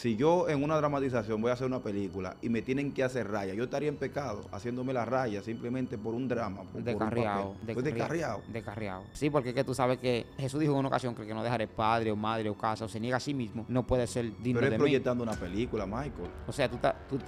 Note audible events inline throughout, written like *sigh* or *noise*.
Si yo en una dramatización voy a hacer una película y me tienen que hacer raya, yo estaría en pecado haciéndome la raya simplemente por un drama. Por, descarriado, descarriado. Descarriado. Sí, porque que tú sabes que Jesús dijo en una ocasión que no dejaré padre o madre o casa o se niega a sí mismo no puede ser digno Pero es proyectando una película, Michael. O sea, tú,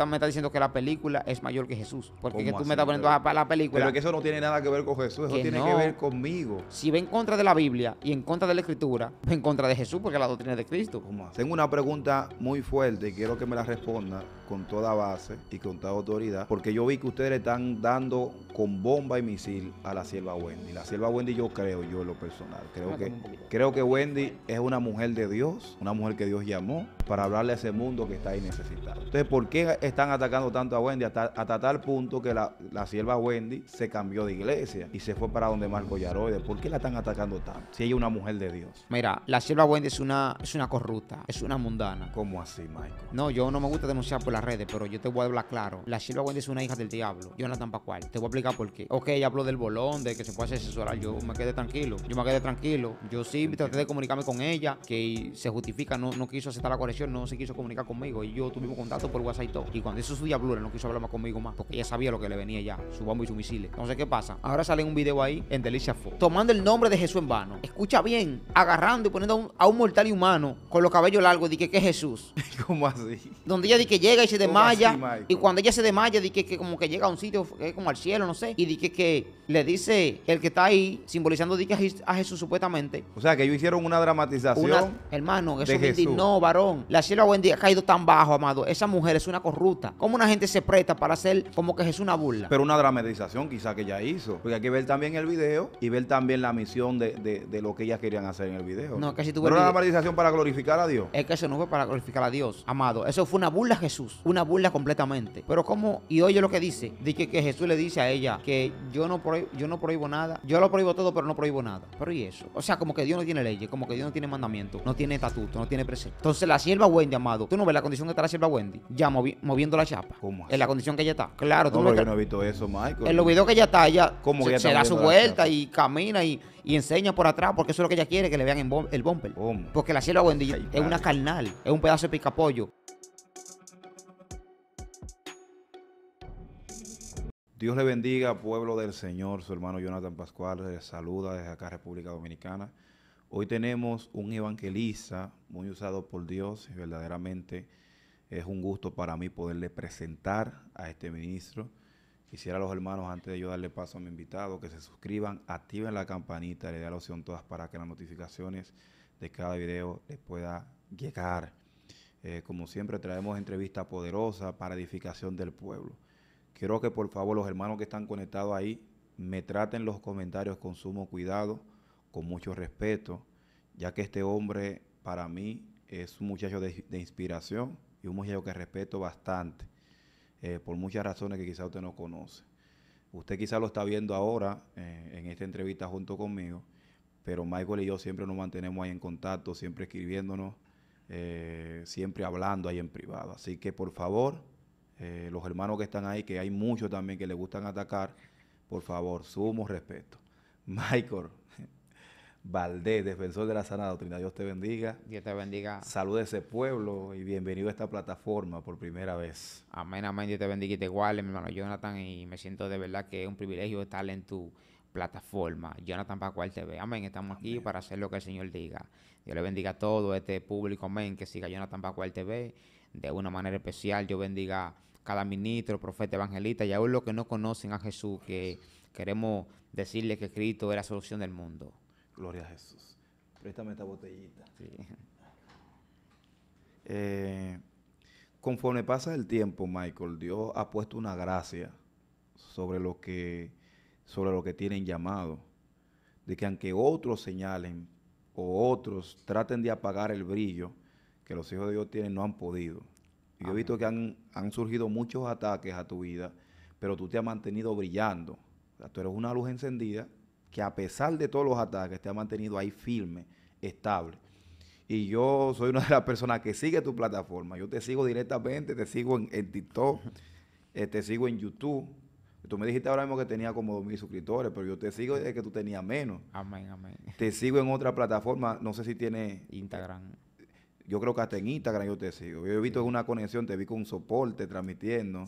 me estás diciendo que la película es mayor que Jesús. Porque tú me estás poniendo a la película. Pero que eso no tiene nada que ver con Jesús, eso tiene que ver conmigo. Si va en contra de la Biblia y en contra de la Escritura, va en contra de Jesús porque la doctrina es de Cristo. Tengo una pregunta muy fuerte y quiero que me la responda con toda base y con toda autoridad, porque yo vi que ustedes están dando con bomba y misil a la sierva Wendy. La sierva Wendy yo creo, yo en lo personal, creo que, creo que Wendy es una mujer de Dios, una mujer que Dios llamó para hablarle a ese mundo que está ahí necesitado. Entonces, ¿por qué están atacando tanto a Wendy hasta, tal punto que la, la sierva Wendy se cambió de iglesia y se fue para donde Marco Yaroide? ¿Por qué la están atacando tanto si ella es una mujer de Dios? Mira, la sierva Wendy es una, es una corrupta, es una mundana. ¿Cómo así? Michael. No, yo no me gusta denunciar por las redes, pero yo te voy a hablar claro. La Silva Wendy es una hija del diablo. Jonathan Pascual. Te voy a explicar por qué. Ok, ella habló del bolón, de que se puede asesorar. Yo me quedé tranquilo. Yo me quedé tranquilo. Yo sí traté de comunicarme con ella, que se justifica, no, no quiso aceptar la corrección, no se quiso comunicar conmigo. Y yo tuvimos contacto por WhatsApp y todo. Y cuando hizo su diablura, no quiso hablar más conmigo más, porque ella sabía lo que le venía ya, su bombo y su misiles. Entonces, ¿qué pasa? Ahora sale un video ahí en Delicia Fo, tomando el nombre de Jesús en vano. Escucha bien, agarrando y poniendo a un, mortal y humano con los cabellos largos, y que es Jesús. *laughs* ¿Cómo así? Donde ella dice que llega y se desmaya. y cuando ella se desmaya, Dice que, como que llega a un sitio como al cielo, no sé. Y dice que, le dice el que está ahí, simbolizando a Jesús supuestamente. O sea, que ellos hicieron una dramatización. hermano, eso es No, varón. La cielo buen día ha caído tan bajo, amado. Esa mujer es una corrupta. ¿Cómo una gente se presta para hacer como que Jesús una burla? Pero una dramatización quizá que ella hizo. Porque hay que ver también el video y ver también la misión de, lo que ellas querían hacer en el video. No, que si una dramatización para glorificar a Dios. Es que eso no fue para glorificar a Dios. Dios, amado. Eso fue una burla Jesús, una burla completamente. Pero como, y oye lo que dice, dice que Jesús le dice a ella que yo no, prohíbo, yo no prohíbo nada, yo lo prohíbo todo, pero no prohíbo nada. Pero y eso, o sea, como que Dios no tiene leyes, como que Dios no tiene mandamiento, no tiene estatuto, no tiene presente. Entonces la sierva Wendy, amado, tú no ves la condición que está la sierva Wendy, ya moviendo la chapa. ¿Cómo En la condición que ella está. Claro, no, tú no he visto eso, Michael. En los que ella está, ella como se, da su vuelta y camina y, enseña por atrás, porque eso es lo que ella quiere, que le vean el bumper. Porque la sierva Wendy es una carnal, es un pedazo de apoyo Dios le bendiga, pueblo del Señor. Su hermano Jonathan Pascual les saluda desde acá, República Dominicana. Hoy tenemos un evangelista muy usado por Dios y verdaderamente es un gusto para mí poderle presentar a este ministro. Quisiera a los hermanos, antes de yo darle paso a mi invitado, que se suscriban, activen la campanita, le den la opción todas para que las notificaciones de cada video les pueda llegar. Eh, como siempre, traemos entrevista poderosa para edificación del pueblo. Quiero que por favor los hermanos que están conectados ahí me traten los comentarios con sumo cuidado, con mucho respeto, ya que este hombre para mí es un muchacho de, inspiración y un muchacho que respeto bastante, eh, por muchas razones que quizá usted no conoce. Usted quizá lo está viendo ahora eh, en esta entrevista junto conmigo, pero Michael y yo siempre nos mantenemos ahí en contacto, siempre escribiéndonos eh, siempre hablando ahí en privado. Así que por favor, eh, los hermanos que están ahí, que hay muchos también que le gustan atacar, por favor, sumo respeto. *laughs* Michael Valdés, defensor de la sana doctrina, Dios te bendiga. Dios te bendiga. Salud a ese pueblo y bienvenido a esta plataforma por primera vez. Amén, amén, Dios te bendiga y te guarde, mi hermano Jonathan, y me siento de verdad que es un privilegio estar en tu plataforma. Jonathan Pacual TV. Amén. Estamos aquí para hacer lo que el Señor diga. Dios le bendiga a todo este público. Amén. Que siga Jonathan Pacual TV de una manera especial. yo bendiga a cada ministro, profeta, evangelista y aún los que no conocen a Jesús, que queremos decirle que Cristo es la solución del mundo. Gloria a Jesús. Préstame esta botellita. *laughs* Eh, conforme pasa el tiempo, Michael, Dios ha puesto una gracia sobre lo que sobre lo que tienen llamado, de que aunque otros señalen o otros traten de apagar el brillo que los hijos de Dios tienen, no han podido. yo he visto que han, surgido muchos ataques a tu vida, pero tú te has mantenido brillando. tú eres una luz encendida que a pesar de todos los ataques te ha mantenido ahí firme, estable. Y yo soy una de las personas que sigue tu plataforma. Yo te sigo directamente, te sigo en, TikTok, eh, te sigo en YouTube, Tú me dijiste ahora mismo que tenía como 2.000 suscriptores, pero yo te sigo desde que tú tenías menos. Amén, amén. Te sigo en otra plataforma, no sé si tiene Instagram. Yo creo que hasta en Instagram yo te sigo. Yo he visto en una conexión, te vi con un soporte transmitiendo,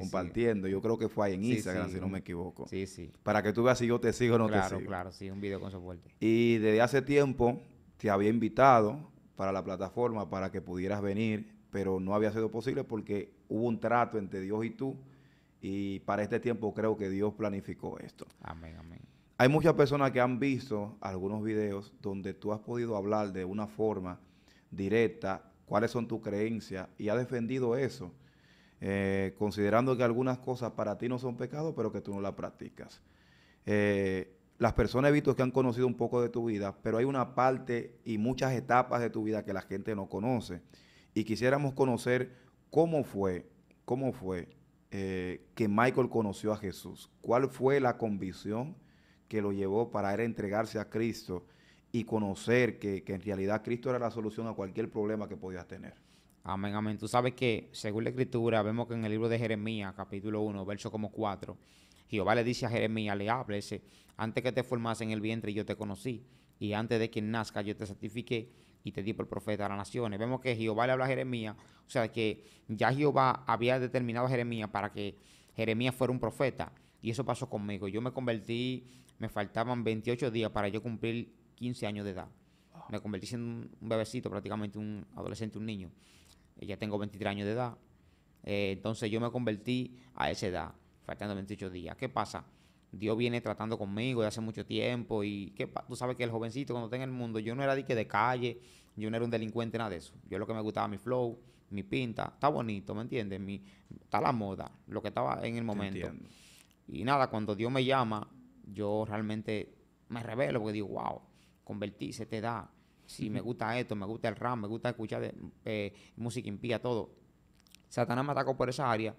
compartiendo. Yo creo que fue ahí en Instagram, si no me equivoco. Sí, sí. Para que tú veas si yo te sigo o no te sigo. Claro, claro, sí, un video con soporte. Y desde hace tiempo te había invitado para la plataforma para que pudieras venir, pero no había sido posible porque hubo un trato entre Dios y tú y para este tiempo creo que Dios planificó esto. Amén, amén. Hay muchas personas que han visto algunos videos donde tú has podido hablar de una forma directa cuáles son tus creencias y has defendido eso, eh, considerando que algunas cosas para ti no son pecados, pero que tú no las practicas. Eh, las personas he visto que han conocido un poco de tu vida, pero hay una parte y muchas etapas de tu vida que la gente no conoce. Y quisiéramos conocer cómo fue, cómo fue eh, que Michael conoció a Jesús? ¿Cuál fue la convicción que lo llevó para entregarse a Cristo y conocer que, en realidad Cristo era la solución a cualquier problema que podías tener? Amén, amén. Tú sabes que, según la Escritura, vemos que en el libro de Jeremías, capítulo 1, verso como 4, Jehová le dice a Jeremías, le habla, dice, antes que te formas en el vientre yo te conocí, y antes de que nazca yo te santifiqué, y te di por profeta a las naciones. Vemos que Jehová le habla a Jeremías, o sea que ya Jehová había determinado a Jeremías para que Jeremías fuera un profeta. Y eso pasó conmigo. Yo me convertí, me faltaban 28 días para yo cumplir 15 años de edad. Me convertí siendo un bebecito, prácticamente un adolescente, un niño. Eh, ya tengo 23 años de edad. Eh, entonces yo me convertí a esa edad, faltando 28 días. ¿Qué pasa? Dios viene tratando conmigo de hace mucho tiempo y que tú sabes que el jovencito cuando está en el mundo, yo no era de de calle, yo no era un delincuente, nada de eso. Yo lo que me gustaba mi flow, mi pinta, está bonito, ¿me entiendes? Mi, está la moda, lo que estaba en el momento. Y nada, cuando Dios me llama, yo realmente me revelo porque digo, wow, convertí, se te da. Si me gusta esto, me gusta el rap, me gusta escuchar eh, música impía, todo. Satanás me atacó por esa área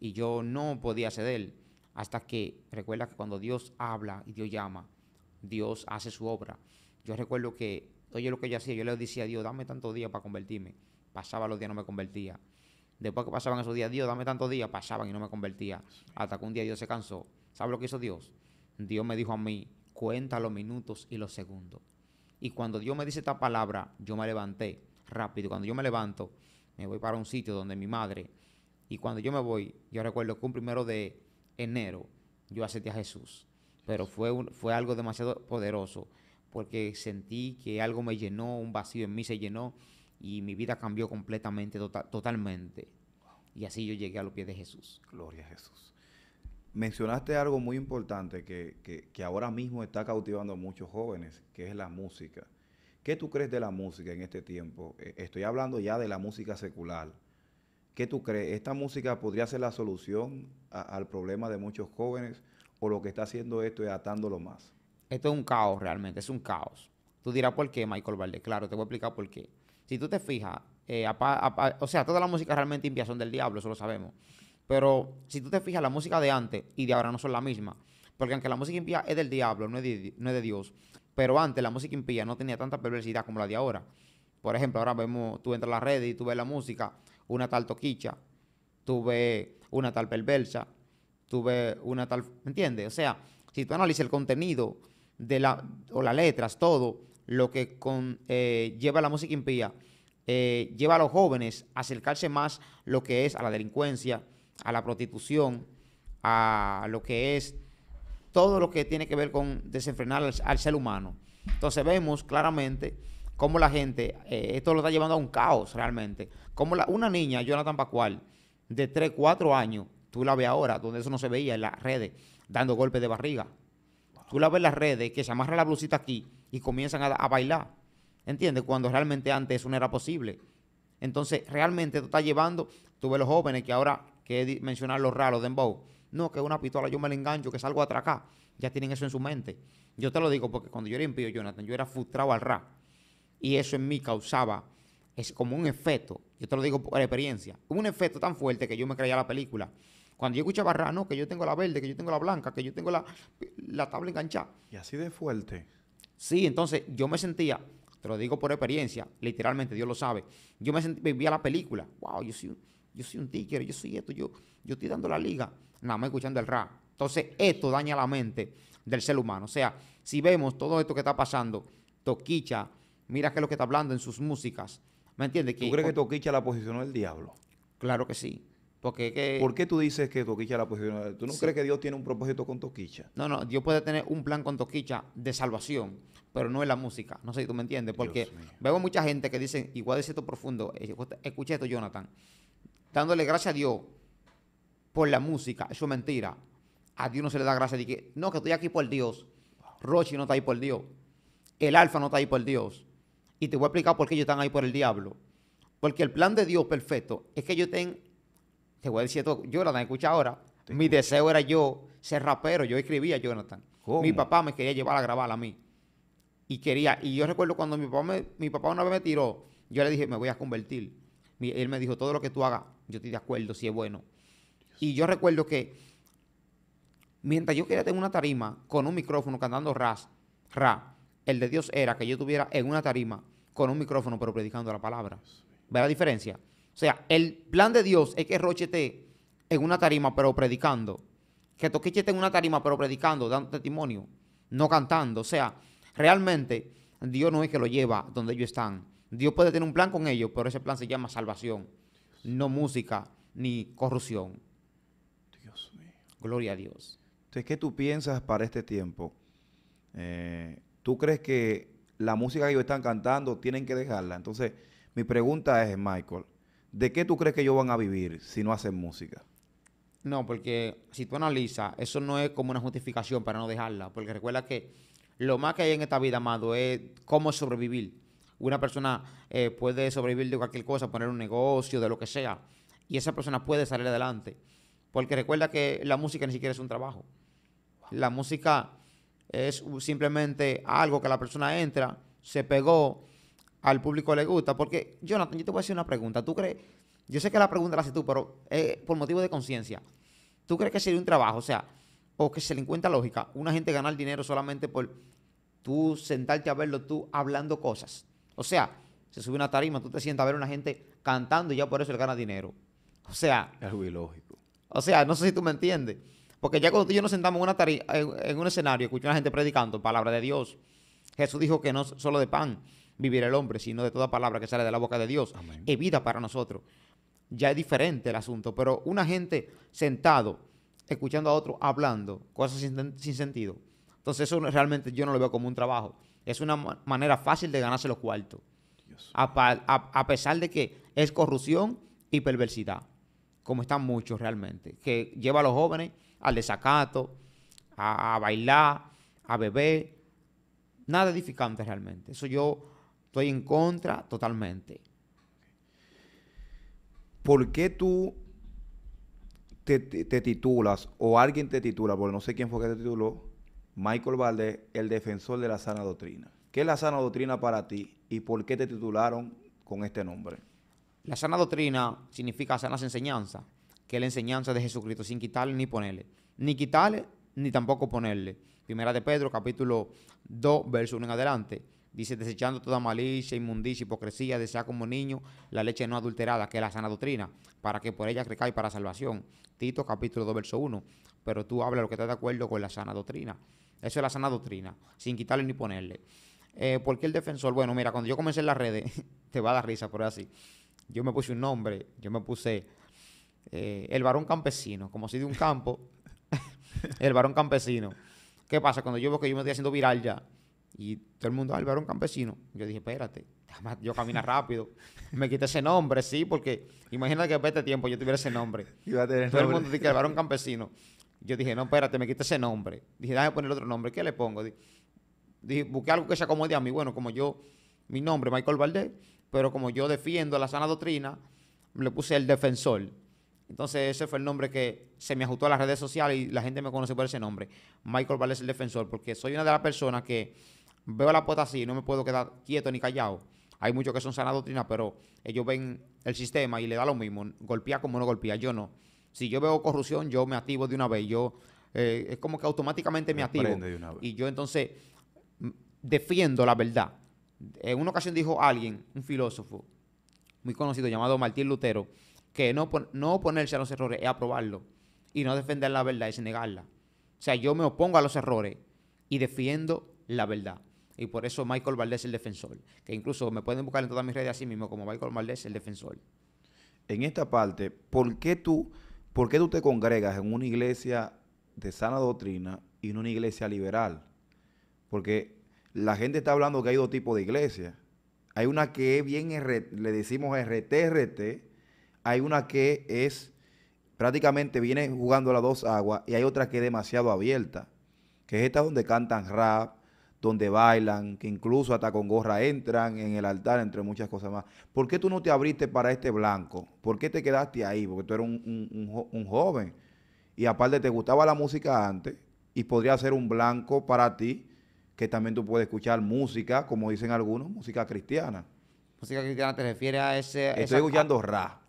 y yo no podía ceder hasta que, recuerda que cuando Dios habla y Dios llama, Dios hace su obra. Yo recuerdo que, oye lo que yo hacía, yo le decía a Dios, dame tantos días para convertirme. Pasaba los días, no me convertía. Después que pasaban esos días, Dios, dame tantos días, pasaban y no me convertía. Hasta que un día Dios se cansó. ¿Sabe lo que hizo Dios? Dios me dijo a mí, cuenta los minutos y los segundos. Y cuando Dios me dice esta palabra, yo me levanté rápido. Cuando yo me levanto, me voy para un sitio donde mi madre. Y cuando yo me voy, yo recuerdo que un primero de enero, yo acepté a Jesús. Pero fue, fue algo demasiado poderoso porque sentí que algo me llenó, un vacío en mí se llenó y mi vida cambió completamente, tota-, totalmente. Y así yo llegué a los pies de Jesús. Gloria a Jesús. Mencionaste algo muy importante que, ahora mismo está cautivando a muchos jóvenes, que es la música. ¿Qué tú crees de la música en este tiempo? Eh, estoy hablando ya de la música secular, ¿Qué tú crees? ¿Esta música podría ser la solución al problema de muchos jóvenes o lo que está haciendo esto es atándolo más? Esto es un caos realmente, es un caos. Tú dirás por qué, Michael Valde. Claro, te voy a explicar por qué. Si tú te fijas, eh, o sea, toda la música realmente impía son del diablo, eso lo sabemos. Pero si tú te fijas, la música de antes y de ahora no son la misma. Porque aunque la música impía es del diablo, no es de, no es de Dios. Pero antes la música impía no tenía tanta perversidad como la de ahora. Por ejemplo, ahora vemos, tú entras a las redes y tú ves la música una tal toquicha, tuve una tal perversa, tuve una tal, ¿me entiendes? O sea, si tú analizas el contenido de la, o las letras, todo lo que con, a eh, lleva la música impía, eh, lleva a los jóvenes a acercarse más lo que es a la delincuencia, a la prostitución, a lo que es todo lo que tiene que ver con desenfrenar al ser humano. Entonces vemos claramente cómo la gente, eh, esto lo está llevando a un caos realmente. Como la, una niña, Jonathan Pacual, de 3, 4 años, tú la ves ahora, donde eso no se veía en las redes, dando golpes de barriga. Tú la ves en las redes, que se amarra la blusita aquí y comienzan a, bailar. ¿Entiendes? Cuando realmente antes eso no era posible. Entonces, realmente tú estás llevando, tú ves los jóvenes que ahora, que mencionar los raros de Dembow, no, que una pistola yo me la engancho, que salgo atrás acá, Ya tienen eso en su mente. Yo te lo digo porque cuando yo era impío, Jonathan, yo era frustrado al rap y eso en mí causaba es como un efecto, yo te lo digo por experiencia, un efecto tan fuerte que yo me creía la película. Cuando yo escuchaba Rano, que yo tengo la verde, que yo tengo la blanca, que yo tengo la, la tabla enganchada. Y así de fuerte. Sí, entonces yo me sentía, te lo digo por experiencia, literalmente, Dios lo sabe, yo me sentía, vivía la película, wow, yo soy, yo soy un tíquero, yo soy esto, yo, yo estoy dando la liga, nada más escuchando el rap. Entonces esto daña la mente del ser humano. O sea, si vemos todo esto que está pasando, Toquicha, Mira qué es lo que está hablando en sus músicas. ¿Me entiendes? ¿Tú crees que Toquicha la posicionó el diablo? Claro que sí. Porque ¿Por qué tú dices que Toquicha la posicionó? ¿Tú no crees que Dios tiene un propósito con Toquicha? No, no, Dios puede tener un plan con Toquicha de salvación, pero no es la música. No sé si tú me entiendes. Porque veo mucha gente que dice, igual es esto profundo, eh, escucha esto, Jonathan, dándole gracias a Dios por la música. Eso es mentira. A Dios no se le da gracia de que, no, que estoy aquí por Dios. Rochi no está ahí por Dios. El Alfa no está ahí por Dios. Y te voy a explicar por qué ellos están ahí por el diablo. Porque el plan de Dios perfecto es que yo tengo. te voy a decir esto, Jonathan, escucha ahora, mi deseo era yo ser rapero, yo escribía Jonathan. Mi papá me quería llevar a grabar a mí. Y quería, y yo recuerdo cuando mi papá, una vez me tiró, yo le dije, me voy a convertir. él me dijo, todo lo que tú hagas, yo estoy de acuerdo, si es bueno. Y yo recuerdo que mientras yo quería tener una tarima con un micrófono cantando ras, ra, el de Dios era que yo estuviera en una tarima con un micrófono, pero predicando la palabra. ¿Ve la diferencia? O sea, el plan de Dios es que rochete en una tarima, pero predicando. Que Toquiche en una tarima, pero predicando, dando testimonio, no cantando. O sea, realmente Dios no es que lo lleva donde ellos están. Dios puede tener un plan con ellos, pero ese plan se llama salvación, no música ni corrupción. Dios mío. Gloria a Dios. Entonces, ¿qué tú piensas para este tiempo? Eh, tú crees que la música que ellos están cantando tienen que dejarla. Entonces, mi pregunta es, Michael, ¿de qué tú crees que ellos van a vivir si no hacen música? No, porque si tú analizas, eso no es como una justificación para no dejarla, porque recuerda que lo más que hay en esta vida, amado, es cómo sobrevivir. Una persona eh, puede sobrevivir de cualquier cosa, poner un negocio, de lo que sea, y esa persona puede salir adelante, porque recuerda que la música ni siquiera es un trabajo. La música es simplemente algo que la persona entra, se pegó, al público le gusta. Porque, Jonathan, yo te voy a hacer una pregunta. ¿Tú crees? Yo sé que la pregunta la haces tú, pero eh, por motivo de conciencia. ¿Tú crees que sería un trabajo? O sea, o que se le encuentra lógica, una gente ganar dinero solamente por tú sentarte a verlo tú hablando cosas. O sea, se sube una tarima, tú te sientas a ver a una gente cantando y ya por eso él gana dinero. O sea. Es algo lógico O sea, no sé si tú me entiendes. Porque ya cuando tú y yo nos sentamos en, una en, un escenario, escuchando a la gente predicando palabra de Dios, Jesús dijo que no solo de pan vivirá el hombre, sino de toda palabra que sale de la boca de Dios. Y vida para nosotros. Ya es diferente el asunto, pero una gente sentado, escuchando a otro, hablando, cosas sin, sentido. Entonces eso realmente yo no lo veo como un trabajo. Es una manera fácil de ganarse los cuartos. a, pesar de que es corrupción y perversidad, como están muchos realmente, que lleva a los jóvenes al desacato, a, bailar, a beber. Nada edificante realmente. Eso yo estoy en contra totalmente. ¿Por qué tú te, te, titulas o alguien te titula, porque no sé quién fue que te tituló, Michael Valdés, el defensor de la sana doctrina. ¿Qué es la sana doctrina para ti y por qué te titularon con este nombre? La sana doctrina significa sanas enseñanzas que es la enseñanza de Jesucristo, sin quitarle ni ponerle. Ni quitarle ni tampoco ponerle. Primera de Pedro, capítulo 2, verso 1 en adelante. Dice, desechando toda malicia, inmundicia, hipocresía, desea como niño la leche no adulterada, que es la sana doctrina, para que por ella crezcáis para salvación. Tito capítulo 2, verso 1. Pero tú hablas lo que estás de acuerdo con la sana doctrina. Eso es la sana doctrina, sin quitarle ni ponerle. Eh, ¿Por qué el defensor? Bueno, mira, cuando yo comencé en las redes, *laughs* te va a dar risa, por así. Yo me puse un nombre, yo me puse eh, el varón campesino, como si de un campo, *laughs* el varón campesino. ¿Qué pasa? Cuando yo veo que yo me estoy haciendo viral ya y todo el mundo, ah, el varón campesino, yo dije, espérate, yo camino rápido, me quita ese nombre, sí, porque imagínate que para este tiempo yo tuviera ese nombre. todo el mundo dice, el varón campesino. Yo dije, no, espérate, me quita ese nombre. Dije, déjame poner otro nombre, ¿qué le pongo? Dije, busqué algo que se acomode a mí. Bueno, como yo, mi nombre, Michael Valdés, pero como yo defiendo la sana doctrina, le puse el defensor. Entonces ese fue el nombre que se me ajustó a las redes sociales y la gente me conoce por ese nombre. Michael Valdés el defensor, porque soy una de las personas que veo la puerta así y no me puedo quedar quieto ni callado. Hay muchos que son sana doctrina, pero ellos ven el sistema y le da lo mismo. Golpea como no golpea, yo no. Si yo veo corrupción, yo me activo de una vez. Yo eh, es como que automáticamente me, activo. Y yo entonces mm, defiendo la verdad. En una ocasión dijo alguien, un filósofo muy conocido llamado Martín Lutero, que no, oponerse a los errores es aprobarlo y no defender la verdad es negarla. O sea, yo me opongo a los errores y defiendo la verdad. Y por eso Michael Valdés es el defensor. Que incluso me pueden buscar en todas mis redes así mismo como Michael Valdés el defensor. En esta parte, ¿por qué tú, por qué tú te congregas en una iglesia de sana doctrina y en una iglesia liberal? Porque la gente está hablando que hay dos tipos de iglesias. Hay una que es bien, le decimos RTRT hay una que es prácticamente viene jugando a las dos aguas y hay otra que es demasiado abierta, que es esta donde cantan rap, donde bailan, que incluso hasta con gorra entran en el altar, entre muchas cosas más. ¿Por qué tú no te abriste para este blanco? ¿Por qué te quedaste ahí? Porque tú eras un, joven y aparte te gustaba la música antes y podría ser un blanco para ti que también tú puedes escuchar música, como dicen algunos, música cristiana. Música cristiana te refiere a ese... Estoy escuchando rap.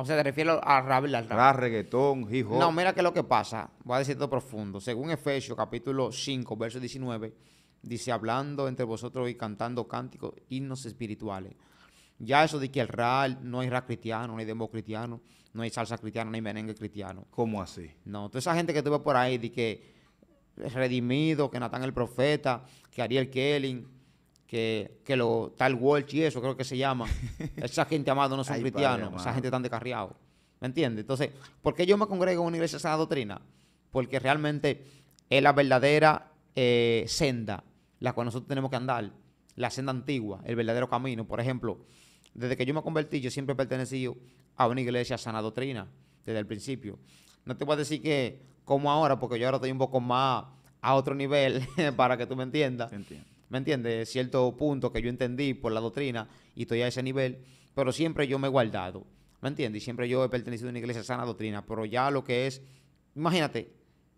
O sea, te refiero a y al rap. reggaetón, hijo. No, mira que lo que pasa. Voy a decir todo profundo. Según Efesios, capítulo 5, verso 19, dice: Hablando entre vosotros y cantando cánticos, himnos espirituales. Ya eso de que el rap, no hay rap cristiano, no hay demo cristiano, no hay salsa cristiana, no hay merengue cristiano. ¿Cómo así? No, toda esa gente que tuve por ahí, de que Redimido, que Natán el Profeta, que Ariel Kelling, que, lo, tal Walsh y eso creo que se llama. *laughs* Esa gente amado no son cristianos, esa gente tan descarriado. ¿Me entiendes? Entonces, ¿por qué yo me congrego en una iglesia sana doctrina? Porque realmente es la verdadera eh, senda, la cual nosotros tenemos que andar, la senda antigua, el verdadero camino. Por ejemplo, desde que yo me convertí, yo siempre he pertenecido a una iglesia sana doctrina, desde el principio. No te voy a decir que como ahora, porque yo ahora estoy un poco más a otro nivel, *laughs* para que tú me entiendas. Entiendo. ¿me entiendes? Cierto punto que yo entendí por la doctrina y estoy a ese nivel, pero siempre yo me he guardado, ¿me entiendes? Y siempre yo he pertenecido a una iglesia sana doctrina, pero ya lo que es, imagínate,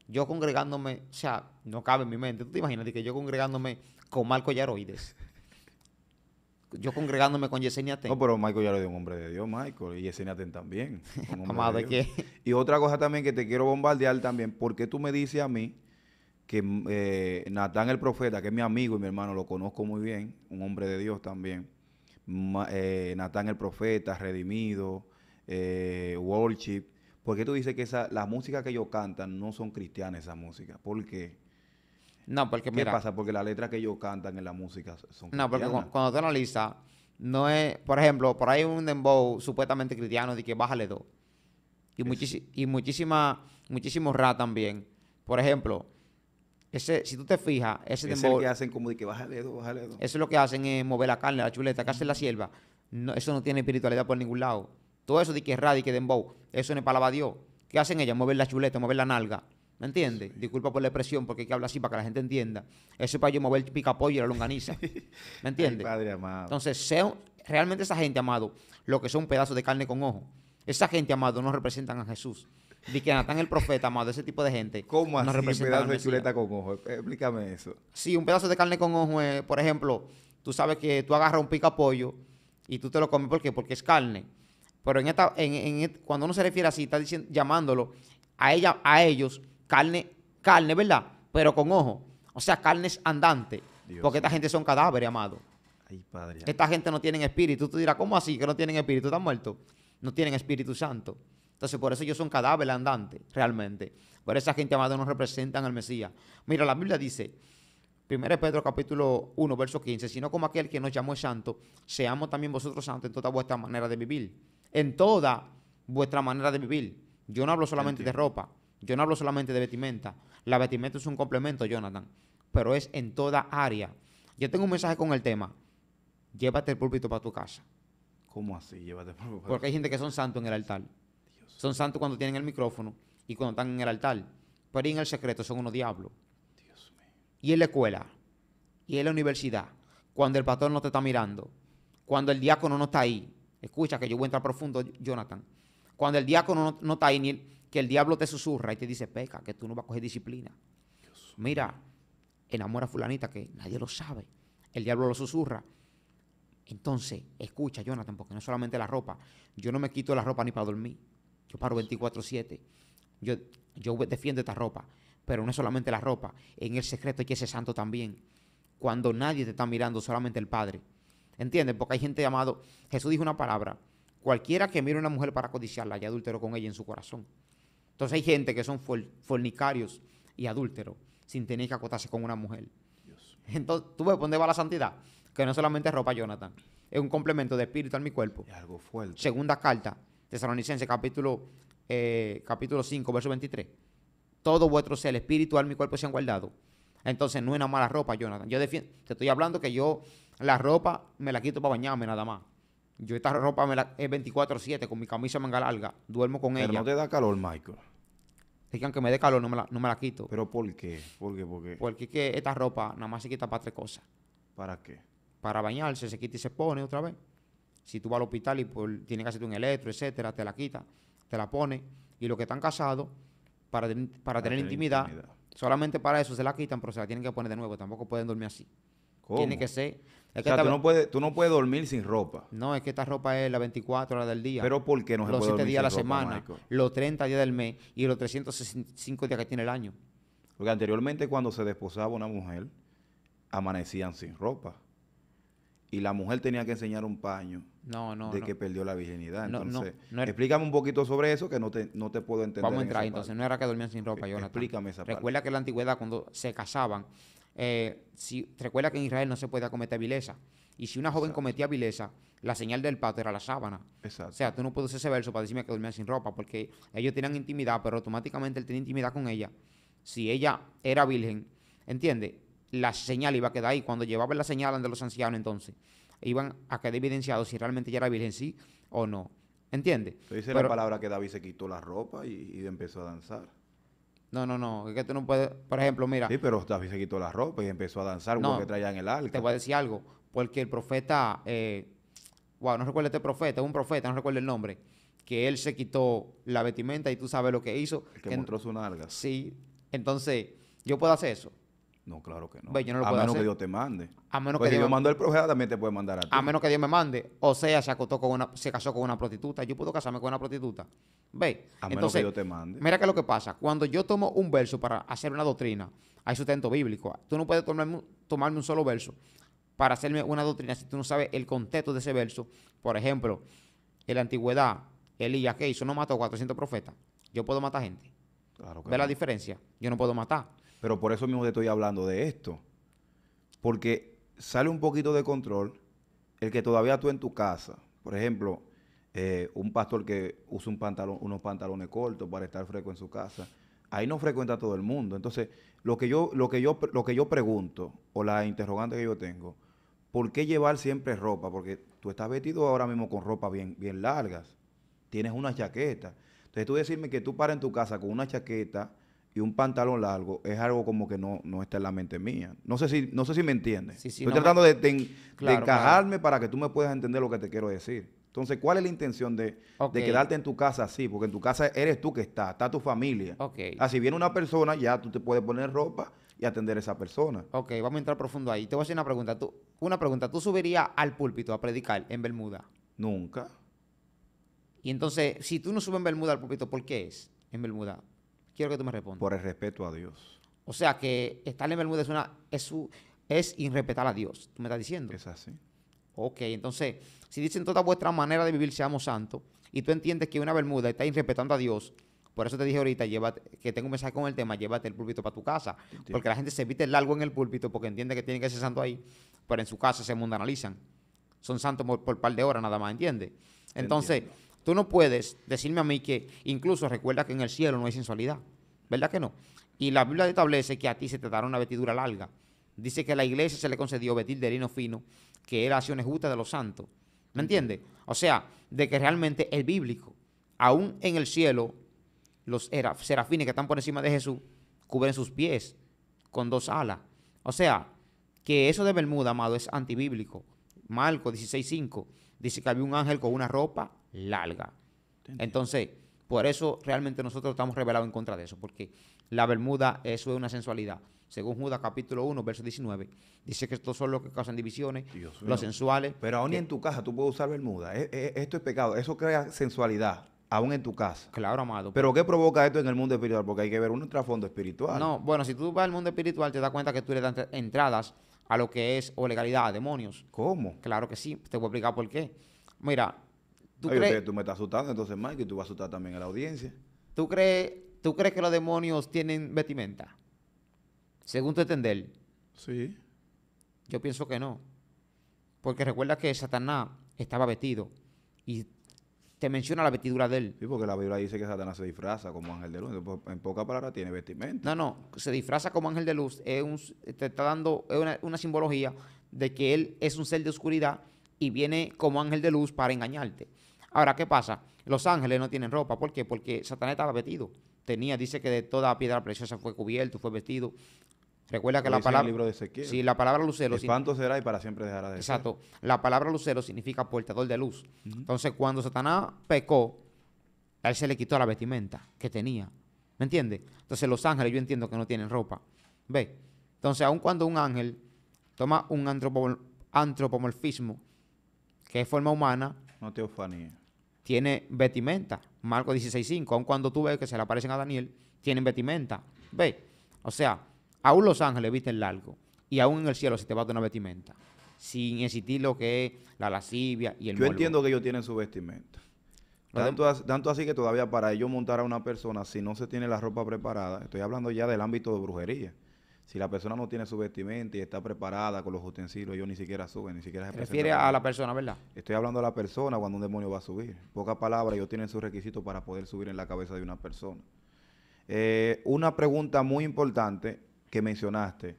yo congregándome, o sea, no cabe en mi mente, tú te imaginas que yo congregándome con Marco Yaroides. *laughs* Yo congregándome con Yesenia Ten. No, pero Michael Yaroides es un hombre de Dios, Michael. Y Yesenia Ten también. *laughs* Amado, ¿qué? Y otra cosa también que te quiero bombardear también. porque tú me dices a mí que mm, eh, Natán el profeta, que es mi amigo y mi hermano, lo conozco muy bien, un hombre de Dios también. Eh, Natán el profeta, redimido, eh, worship. ¿Por qué tú dices que esa, la música que ellos cantan no son cristianas esa música? ¿Por qué? No, porque ¿Qué pasa? Porque las letras que ellos cantan en la música son No, porque cuando tú analizas, no es... Por ejemplo, por ahí un dembow supuestamente cristiano de que bájale dos. Y, muchísimo y muchísima, Muchísimo rap también. Por ejemplo si tú te fijas, ese es lo que hacen como de que Eso es lo que hacen es mover la carne, la chuleta, que hace la sierva. No, eso no tiene espiritualidad por ningún lado. Todo eso de que es radi, que dembow, eso no es palabra de Dios. ¿Qué hacen ellas? Mover la chuleta, mover la nalga. ¿Me entiendes? Disculpa por la expresión, porque hay que hablar así para que la gente entienda. Eso es para yo mover el pica-pollo y la longaniza. *laughs* ¿Me entiendes? Padre amado. Entonces, realmente esa gente, amado, lo que son pedazos de carne con ojo, esa gente, amado, no representan a Jesús. *laughs* Dicen que Natán el profeta, amado, ese tipo de gente. ¿Cómo así un pedazo de chuleta con ojo? Explícame eso. Sí, un pedazo de carne con ojo, por ejemplo, tú sabes que tú agarras un pica pollo y tú te lo comes, ¿por qué? Porque es carne. Pero en esta, cuando uno se refiere así, está diciendo, llamándolo a, ella, a ellos carne, carne, ¿verdad? Pero con ojo. O sea, carnes andante. porque esta gente son cadáveres, amado. Esta gente no tienen espíritu. Tú dirás, ¿cómo así que no tienen espíritu? Están muertos. No tienen espíritu santo. Entonces, por eso ellos son cadáveres andantes, realmente. Por esa gente amada no representan al Mesías. Mira, la Biblia dice, 1 Pedro capítulo 1, verso 15, no como aquel que nos llamó santo, seamos también vosotros santos en toda vuestra manera de vivir. En toda vuestra manera de vivir. Yo no hablo solamente de ropa, yo no hablo solamente de vestimenta. La vestimenta es un complemento, Jonathan, pero es en toda área. Yo tengo un mensaje con el tema. Llévate el púlpito para tu casa. ¿Cómo así? Llévate el púlpito. Porque hay gente que son santos en el altar. Son santos cuando tienen el micrófono y cuando están en el altar. Pero en el secreto son unos diablos. Y en la escuela, y en la universidad, cuando el pastor no te está mirando, cuando el diácono no está ahí. Escucha que yo voy a entrar profundo, Jonathan. Cuando el diácono no, está ahí, ni que el diablo te susurra y te dice, peca, que tú no vas a coger disciplina. Mira, enamora a fulanita que nadie lo sabe. El diablo lo susurra. Entonces, escucha, Jonathan, porque no solamente la ropa. Yo no me quito la ropa ni para dormir. Yo paro 24-7. Yo, yo defiendo esta ropa. Pero no es solamente la ropa. En el secreto hay que ser santo también. Cuando nadie te está mirando, solamente el Padre. ¿Entiendes? Porque hay gente llamado. Jesús dijo una palabra. Cualquiera que mire a una mujer para codiciarla y adúltero con ella en su corazón. Entonces hay gente que son fornicarios y adúlteros sin tener que acotarse con una mujer. Entonces, tú ves dónde va la santidad. Que no solamente ropa, Jonathan. Es un complemento de espíritu a mi cuerpo. Es algo fuerte. Segunda carta, Tesalonicenses capítulo, eh, capítulo 5, verso 23. Todo vuestro ser, espíritu, alma y cuerpo se han guardado. Entonces no es nada más la ropa, Jonathan. Yo defiendo, te estoy hablando que yo la ropa me la quito para bañarme nada más. Yo esta ropa me la, es 24-7 con mi camisa manga larga. Duermo con ella. Pero no te da calor, Michael. Es que aunque me dé calor, no me la, quito. ¿Pero por qué? ¿Por qué? ¿Por Porque es que esta ropa nada más se quita para tres cosas. ¿Para qué? Para bañarse, se quita y se pone otra vez. Si tú vas al hospital y tiene tienes que hacerte un electro, etcétera, te la quita, te la pone. Y los que están casados, para, para, tener, intimidad, solamente para eso se la quitan, pero se la tienen que poner de nuevo. Tampoco pueden dormir así. Tiene que ser. Es o sea, tú, no puedes, dormir sin ropa. No, es que esta ropa es las 24 horas del día. ¿Pero por qué no se Los 7 días a la semana, los 30 días del mes y los 365 días que tiene el año. Porque anteriormente cuando se desposaba una mujer, amanecían sin ropa y la mujer tenía que enseñar un paño de que perdió la virginidad. Entonces, explícame un poquito sobre eso que no te, no te puedo entender. Vamos a entrar, entonces, no era que dormían sin ropa, e, Jonathan. Explícame esa parte. Recuerda que en la antigüedad, cuando se casaban, eh, si, recuerda que en Israel no se podía cometer vileza. Y si una joven cometía vileza, la señal del pato era la sábana. Exacto. O sea, tú no puedes hacer ese verso para decirme que dormían sin ropa, porque ellos tenían intimidad, pero automáticamente él tenía intimidad con ella. Si ella era virgen, ¿entiendes? la señal iba a quedar ahí. Cuando llevaban la señal de los ancianos, entonces, iban a quedar evidenciados si realmente ya era virgen sí o no. ¿Entiendes? Dice la palabra que David se quitó la ropa y, empezó a danzar. No, no, no, es que tú no puedes, por ejemplo, mira. Sí, pero David se quitó la ropa y empezó a danzar no, traía en el arca. Te voy a decir algo, porque el profeta, eh, wow, no recuerdo este profeta, un profeta, no recuerdo el nombre, que él se quitó la vestimenta y tú sabes lo que hizo. que, que su nalga. Sí, entonces yo puedo hacer eso. No, claro que no. a menos que Dios te mande. A menos que Dios, me el profeta, también te puede mandar a ti. A menos que Dios me mande. O sea, se, acotó con una, se casó con una prostituta. Yo puedo casarme con una prostituta. ¿Ve? A menos que Dios te mande. Mira que lo que pasa. Cuando yo tomo un verso para hacer una doctrina, hay sustento bíblico. Tú no puedes tomarme, un solo verso para hacerme una doctrina si tú no sabes el contexto de ese verso. Por ejemplo, en la antigüedad, Elías, ¿qué hizo? No mató a 400 profetas. Yo puedo matar gente. Claro ¿Ve la diferencia? Yo no puedo matar. Pero por eso mismo te estoy hablando de esto. Porque sale un poquito de control el que todavía tú en tu casa, por ejemplo, eh, un pastor que usa un pantalón, unos pantalones cortos para estar fresco en su casa, ahí no frecuenta todo el mundo. Entonces, lo que yo, lo que yo, lo que yo pregunto, o la interrogante que yo tengo, ¿por qué llevar siempre ropa? Porque tú estás vestido ahora mismo con ropa bien, bien largas, tienes una chaqueta. Entonces tú decirme que tú paras en tu casa con una chaqueta y un pantalón largo es algo como que no, no está en la mente mía. No sé si, no sé si me entiendes. Estoy tratando de, encajarme para que tú me puedas entender lo que te quiero decir. Entonces, ¿cuál es la intención de, quedarte en tu casa así? Porque en tu casa eres tú que está, está tu familia. Así viene una persona, ya tú te puedes poner ropa y atender a esa persona. Ok, vamos a entrar profundo ahí. Te voy a hacer una pregunta. Tú, una pregunta, ¿tú subirías al púlpito a predicar en Bermuda? Nunca. Y entonces, si tú no subes en Bermuda al púlpito, ¿por qué es en Bermuda? Quiero que tú me respondas. Por el respeto a Dios. O sea que estar en Bermuda es, una, es, es irrespetar a Dios. ¿Tú me estás diciendo? Es así. Ok, entonces, si dicen toda vuestra manera de vivir seamos santos, y tú entiendes que una Bermuda está irrespetando a Dios, por eso te dije ahorita, llévate, que tengo un mensaje con el tema, llévate el púlpito para tu casa. Porque la gente se viste largo en el púlpito porque entiende que tiene que ser santo ahí, pero en su casa se mundanalizan. Son santos por, un par de horas nada más, ¿entiendes? Entonces, Tú no puedes decirme a mí que incluso recuerda que en el cielo no hay sensualidad, ¿verdad que no? Y la Biblia establece que a ti se te dará una vestidura larga. Dice que a la iglesia se le concedió vestir de lino fino, que era acciones justas de los santos. ¿Me entiendes? O sea, de que realmente es bíblico. Aún en el cielo, los serafines que están por encima de Jesús cubren sus pies con dos alas. O sea, que eso de Bermuda, amado, es antibíblico. Marco 16.5 dice que había un ángel con una ropa larga. Entonces, por eso realmente nosotros estamos revelados en contra de eso, porque la bermuda, eso es una sensualidad. Según Judas capítulo 1, verso 19, dice que estos son los que causan divisiones, los sensuales. Pero aún en tu casa tú puedes usar bermuda. E, e, esto es pecado. Eso crea sensualidad, aún en tu casa. Claro, amado. Pero ¿qué provoca esto en el mundo espiritual? Porque hay que ver un trasfondo espiritual. No, bueno, si tú vas al mundo espiritual te das cuenta que tú le das entradas a lo que es o legalidad, a demonios. ¿Cómo? Claro que sí. Te voy a explicar por qué. Mira, ¿Tú, crees... tú me estás asustando entonces, Mike, y tú vas a asustar también a la audiencia. ¿Tú crees, ¿Tú crees que los demonios tienen vestimenta? Según tu entender. Sí. Yo pienso que no. Porque recuerda que Satanás estaba vestido y te menciona la vestidura de él. Sí, porque la Biblia dice que Satanás se disfraza como ángel de luz. Pues, en pocas palabras tiene vestimenta. No, no, se disfraza como ángel de luz. Es te está dando una, simbología de que él es un ser de oscuridad y viene como ángel de luz para engañarte. Ahora, ¿qué pasa? Los ángeles no tienen ropa. ¿Por qué? Porque Satanás estaba vestido. Tenía, dice que de toda piedra preciosa fue cubierto, fue vestido. Recuerda que la palabra. El libro de Ezequiel. Sí, la palabra lucero. Espanto será y para siempre dejará de Exacto. La palabra lucero significa portador de luz. Entonces, cuando Satanás pecó, a él se le quitó la vestimenta que tenía. ¿Me entiendes? Entonces, los ángeles yo entiendo que no tienen ropa. ¿Ve? Entonces, aun cuando un ángel toma un antropomorfismo, que es forma humana. No teofanía tiene vestimenta. Marco 16.5, aun cuando tú ves que se le aparecen a Daniel, tienen vestimenta. Ve, o sea, aún los ángeles visten largo y aún en el cielo se te va a una vestimenta. Sin existir lo que es la lascivia y el Yo entiendo que ellos tienen su vestimenta. Tanto, tanto, así que todavía para ellos montar a una persona, si no se tiene la ropa preparada, estoy hablando ya del ámbito de brujería. Si la persona no tiene su vestimenta y está preparada con los utensilios, ellos ni siquiera suben, ni siquiera se refiere a la persona, ¿verdad? Estoy hablando a la persona cuando un demonio va a subir. Pocas palabras, ellos tienen sus requisitos para poder subir en la cabeza de una persona. Eh, una pregunta muy importante que mencionaste.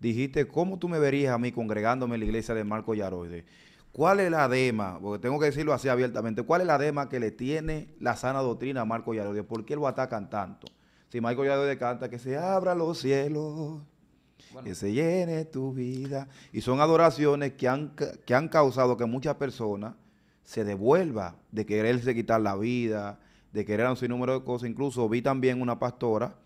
Dijiste, ¿cómo tú me verías a mí congregándome en la iglesia de Marco Yaroide? ¿Cuál es la dema? Porque tengo que decirlo así abiertamente. ¿Cuál es la dema que le tiene la sana doctrina a Marco Yaroide? ¿Por qué lo atacan tanto? Si Marco Yaroide canta que se abran los cielos que se llene tu vida. Y son adoraciones que han, que han causado que muchas personas se devuelva de quererse quitar la vida, de querer un número de cosas. Incluso vi también una pastora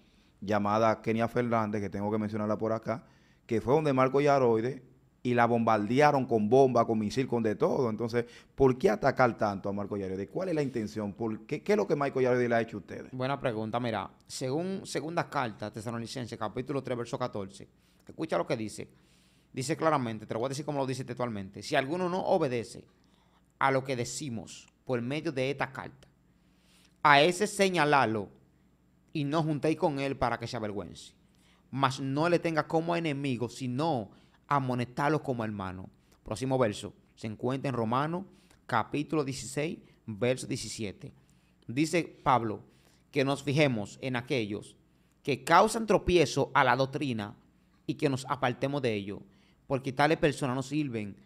llamada Kenia Fernández, que tengo que mencionarla por acá, que fue donde Marco Yaroide y la bombardearon con bomba, con misil, con de todo. Entonces, ¿por qué atacar tanto a Marco Yaroide? ¿Cuál es la intención? qué, es lo que Marco Yaroide le ha hecho a ustedes? Buena pregunta. Mira, según Segunda Cartas, Tesalonicenses, capítulo 3, verso 14, Escucha lo que dice. Dice claramente, te lo voy a decir como lo dice textualmente. Si alguno no obedece a lo que decimos por medio de esta carta, a ese señalalo y no juntéis con él para que se avergüence. Mas no le tenga como enemigo, sino amonestarlo como hermano. Próximo verso. Se encuentra en Romanos capítulo 16, verso 17. Dice Pablo que nos fijemos en aquellos que causan tropiezo a la doctrina y que nos apartemos de ellos, porque tales personas no sirven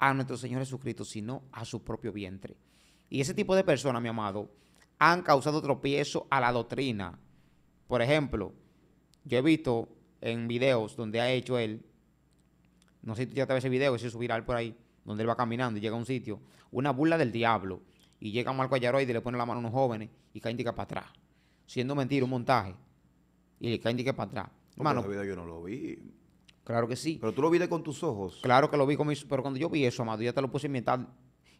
a nuestro Señor Jesucristo, sino a su propio vientre. Y ese tipo de personas, mi amado, han causado tropiezo a la doctrina. Por ejemplo, yo he visto en videos donde ha hecho él, no sé si tú ya te ves ese video, se subirá por ahí, donde él va caminando y llega a un sitio, una burla del diablo. Y llega Marco Ayaroide y le pone la mano a unos jóvenes y cae indica para atrás. Siendo mentira, un montaje. Y le cae indica para atrás yo no lo vi. Claro que sí. Pero tú lo viste con tus ojos. Claro que lo vi con mis... Pero cuando yo vi eso, amado, ya te lo puse en mi tal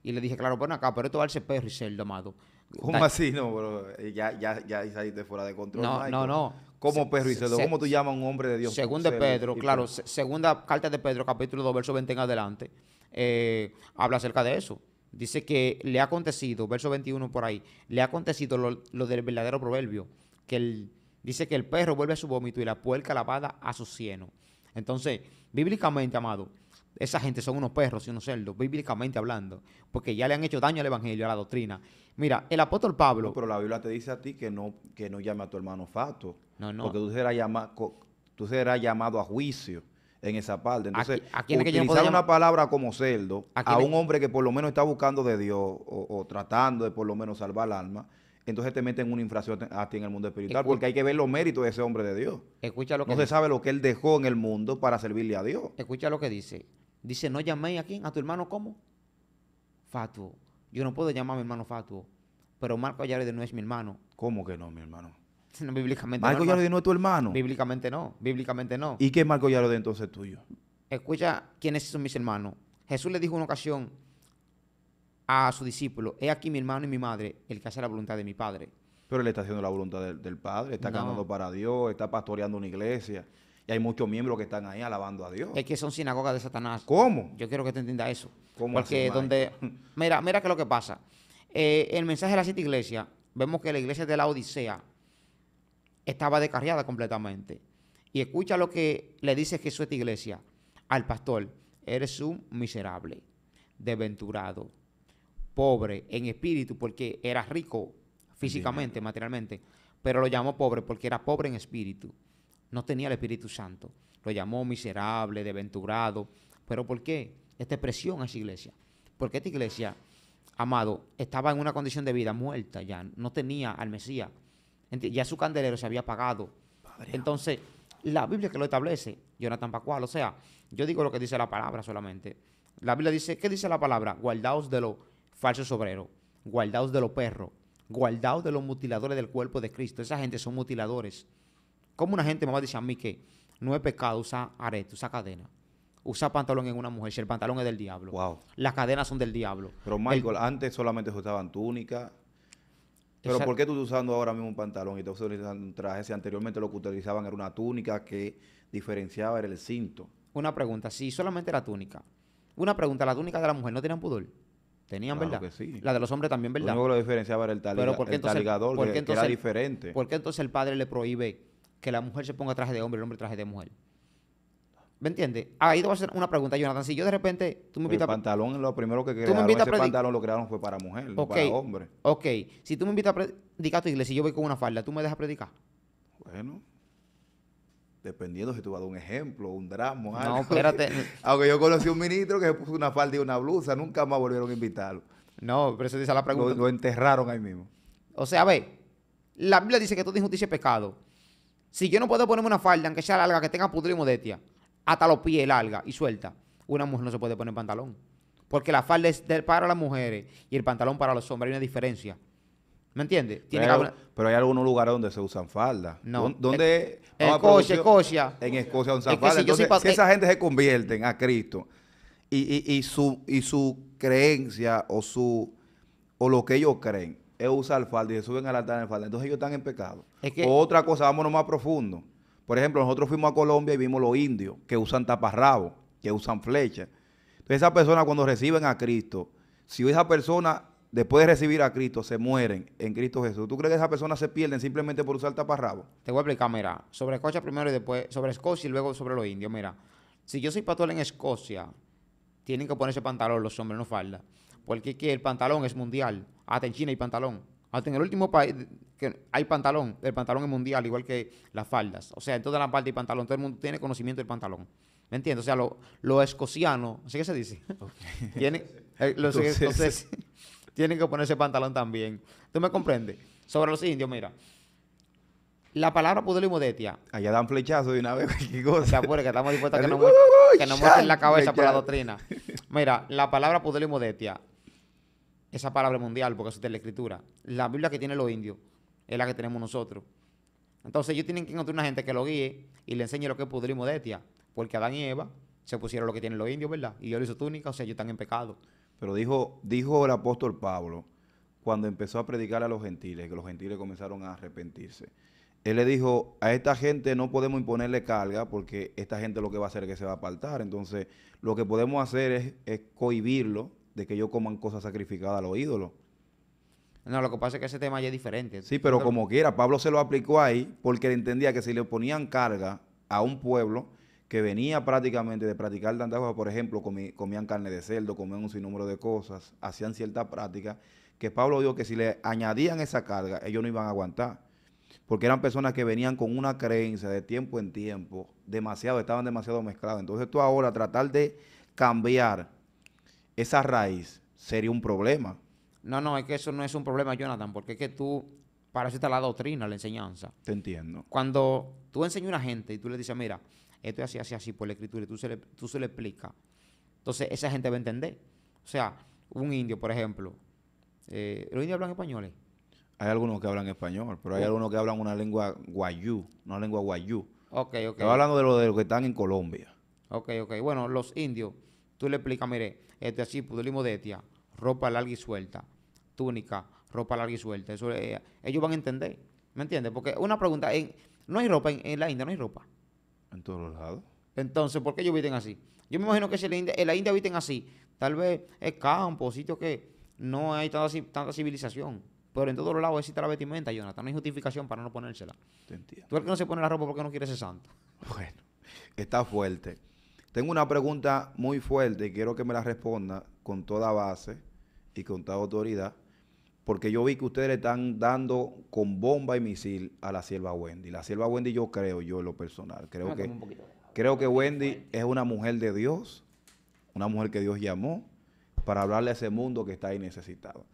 y le dije, claro, bueno, acá, pero esto va ser perro y cerdo, amado. ¿Cómo así? No, pero eh, ya, ya, ya saliste fuera de control. No, no, no. ¿Cómo perro y cerdo? ¿Cómo tú llamas a un hombre de Dios? Según Pedro, claro. segunda carta de Pedro, capítulo 2, verso 20 en adelante. Eh, habla acerca de eso. Dice que le ha acontecido, verso 21 por ahí, le ha acontecido lo del verdadero proverbio, que el dice que el perro vuelve a su vómito y la puerca lavada a su cieno. Entonces, bíblicamente, amado, esa gente son unos perros y unos cerdos, bíblicamente hablando, porque ya le han hecho daño al evangelio, a la doctrina. Mira, el apóstol Pablo. pero la Biblia te dice a ti que no, que no llame a tu hermano fato. No, no. Porque tú serás, llamado a juicio en esa parte. Entonces, utilizar una palabra como cerdo a un hombre que por lo menos está buscando de Dios o, o, tratando de por lo menos salvar el alma, entonces te meten una infracción a ti en el mundo espiritual, porque hay que ver los méritos de ese hombre de Dios. Escucha lo no se sabe lo que él dejó en el mundo para servirle a Dios. Escucha lo que dice. Dice, no llamé a quién, a tu hermano como, Fatuo. Yo no puedo llamar a mi hermano fatuo, pero Marco Yarede no es mi hermano. ¿Cómo que no, mi hermano? *laughs* No, Marco no, no es tu hermano. Bíblicamente no, bíblicamente no. ¿Y qué Marco Yarede entonces tuyo? Escucha, ¿quiénes son mis hermanos? Jesús le dijo una ocasión a su discípulo, he aquí mi hermano y mi madre, el que hace la voluntad de mi padre. Pero él está haciendo la voluntad del, Padre, está cantando para Dios, está pastoreando una iglesia. Y hay muchos miembros que están ahí alabando a Dios. Es que son sinagogas de Satanás. ¿Cómo? Yo quiero que te entienda eso. ¿Cómo Porque donde... Mira, mira qué es lo que pasa. Eh, el mensaje de la siete iglesia, vemos que la iglesia de la Odisea estaba descarriada completamente. Y escucha lo que le dice Jesús a esta iglesia, al pastor, eres un miserable, desventurado, pobre en espíritu porque era rico físicamente, materialmente, pero lo llamó pobre porque era pobre en espíritu. No tenía el Espíritu Santo. Lo llamó miserable, desventurado. ¿Pero por qué esta expresión a esa iglesia? Porque esta iglesia, amado, estaba en una condición de vida muerta ya. No tenía al Mesías. Ya su candelero se había apagado. Entonces, la Biblia que lo establece, Jonathan Pacual, o sea, yo digo lo que dice la palabra solamente. La Biblia dice, ¿qué dice la palabra? Guardaos de lo falsos obreros, guardados de los perros, guardados de los mutiladores del cuerpo de Cristo. Esa gente son mutiladores. Como una gente me va a decir a mí que no es pecado usar arete, usar cadena? Usa pantalón en una mujer, si el pantalón es del diablo. Las cadenas son del diablo. Pero Michael, antes solamente usaban túnica. Pero ¿por qué tú estás usando ahora mismo un pantalón y estás utilizando un traje si anteriormente lo que utilizaban era una túnica que diferenciaba era el cinto? Una pregunta, si solamente la túnica. Una pregunta, ¿la túnica de la mujer no tenían pudor? Tenían, ¿verdad? La de los hombres también, ¿verdad? Lo lo diferenciaba era el, talento. Pero ¿por el era diferente. ¿Por qué entonces el padre le prohíbe que la mujer se ponga traje de hombre y el hombre traje de mujer? ¿Me entiendes? Ahí te voy a hacer una pregunta, Jonathan. Si yo de repente, tú me invitas... El pantalón, lo primero que crearon, ese pantalón lo crearon fue para mujer, no para hombre. Ok. Si tú me invitas a predicar a tu iglesia y yo voy con una falda, ¿tú me dejas predicar? Bueno. Dependiendo si tú vas a dar un ejemplo, un drama, algo. No, espérate. *laughs* Aunque yo conocí un ministro que se puso una falda y una blusa, nunca más volvieron a invitarlo. No, pero eso dice la pregunta. Lo, enterraron ahí mismo. O sea, a ver, la Biblia dice que toda injusticia es pecado. Si yo no puedo ponerme una falda, aunque sea larga, que tenga pudrimo y modestia, hasta los pies larga y suelta, una mujer no se puede poner pantalón. Porque la falda es para las mujeres y el pantalón para los hombres. Hay una diferencia. ¿Me entiendes? pero, hay algunos lugares donde se usan faldas. No. ¿Dónde? En, Escocia, Escocia. En Escocia usan Entonces, si esa eh. gente se convierte a Cristo y, su, y su creencia o, su, o lo que ellos creen es usar falda y se suben al altar en falda, entonces ellos están en pecado. Otra cosa, vámonos más profundo. Por ejemplo, nosotros fuimos a Colombia y vimos los indios que usan taparrabos, que usan flechas. Entonces, esa persona cuando reciben a Cristo, si esa persona después de recibir a Cristo, se mueren en Cristo Jesús. ¿Tú crees que esas personas se pierden simplemente por usar taparrabo? Te voy a explicar, mira, sobre Escocia primero y después, sobre Escocia y luego sobre los indios. Mira, si yo soy pastor en Escocia, tienen que ponerse pantalón los hombres, no falda. Porque el pantalón es mundial. Hasta en China hay pantalón. Hasta en el último país que hay pantalón. El pantalón es mundial, igual que las faldas. O sea, en toda la parte hay pantalón. Todo el mundo tiene conocimiento del pantalón. ¿Me entiendes? O sea, los lo escocianos, ¿sí que se dice? tiene eh, entonces tienen que ponerse pantalón también. ¿Tú me comprendes? Sobre los indios, mira. La palabra pudelo y Allá dan flechazo de una vez. ¿Qué cosa? Se acuerda que estamos dispuestos a que nos, que muestren la cabeza por la doctrina. Mira, la palabra puderismo y modestia. Esa palabra mundial, porque eso es de la escritura. La Biblia que tienen los indios es la que tenemos nosotros. Entonces ellos tienen que encontrar una gente que lo guíe y le enseñe lo que es pudrismo y modestia. Porque Adán y Eva se pusieron lo que tienen los indios, ¿verdad? Y yo le hizo túnica, o sea, ellos están en pecado. Pero dijo, dijo el apóstol Pablo, cuando empezó a predicar a los gentiles, que los gentiles comenzaron a arrepentirse. Él le dijo, a esta gente no podemos imponerle carga porque esta gente lo que va a hacer es que se va a apartar. Entonces, lo que podemos hacer es, cohibirlo de que ellos coman cosas sacrificadas a los ídolos. No, lo que pasa es que ese tema ya es diferente. Sí, pero como quiera, Pablo se lo aplicó ahí porque entendía que si le ponían carga a un pueblo, que venía prácticamente de practicar tantas cosas, por ejemplo, comían carne de cerdo, comían un sinnúmero de cosas, hacían cierta práctica, que Pablo dijo que si le añadían esa carga, ellos no iban a aguantar, porque eran personas que venían con una creencia de tiempo en tiempo, demasiado, estaban demasiado mezclados. Entonces tú ahora tratar de cambiar esa raíz sería un problema. No, no, es que eso no es un problema, Jonathan, porque es que tú, para eso está la doctrina, la enseñanza. Te entiendo. Cuando tú enseñas a una gente y tú le dices, mira, esto es así, así, así por la escritura, y tú se, le, tú se le explica Entonces, esa gente va a entender. O sea, un indio, por ejemplo, eh, ¿los indios hablan españoles? Hay algunos que hablan español, pero hay oh. algunos que hablan una lengua guayú, una lengua guayú. Ok, hablando de los de lo que están en Colombia. Ok, ok. Bueno, los indios, tú le explicas, mire, este así, pudelimo de etia, ropa larga y suelta, túnica, ropa larga y suelta. Eso, eh, ellos van a entender, ¿me entiendes? Porque una pregunta, no hay ropa en la India, no hay ropa. En todos los lados. Entonces, ¿por qué ellos viven así? Yo me imagino que si en la India, viven así, tal vez es campo, sitio que no hay tanta, civilización. Pero en todos los lados existe la vestimenta, Jonathan. No hay justificación para no ponérsela. entiendo. Tú el que no se pone la ropa porque no quiere ser santo. Bueno, está fuerte. Tengo una pregunta muy fuerte y quiero que me la responda con toda base y con toda autoridad porque yo vi que ustedes le están dando con bomba y misil a la sierva Wendy. La sierva Wendy yo creo, yo en lo personal, creo que, creo que Wendy es una mujer de Dios, una mujer que Dios llamó para hablarle a ese mundo que está ahí necesitado.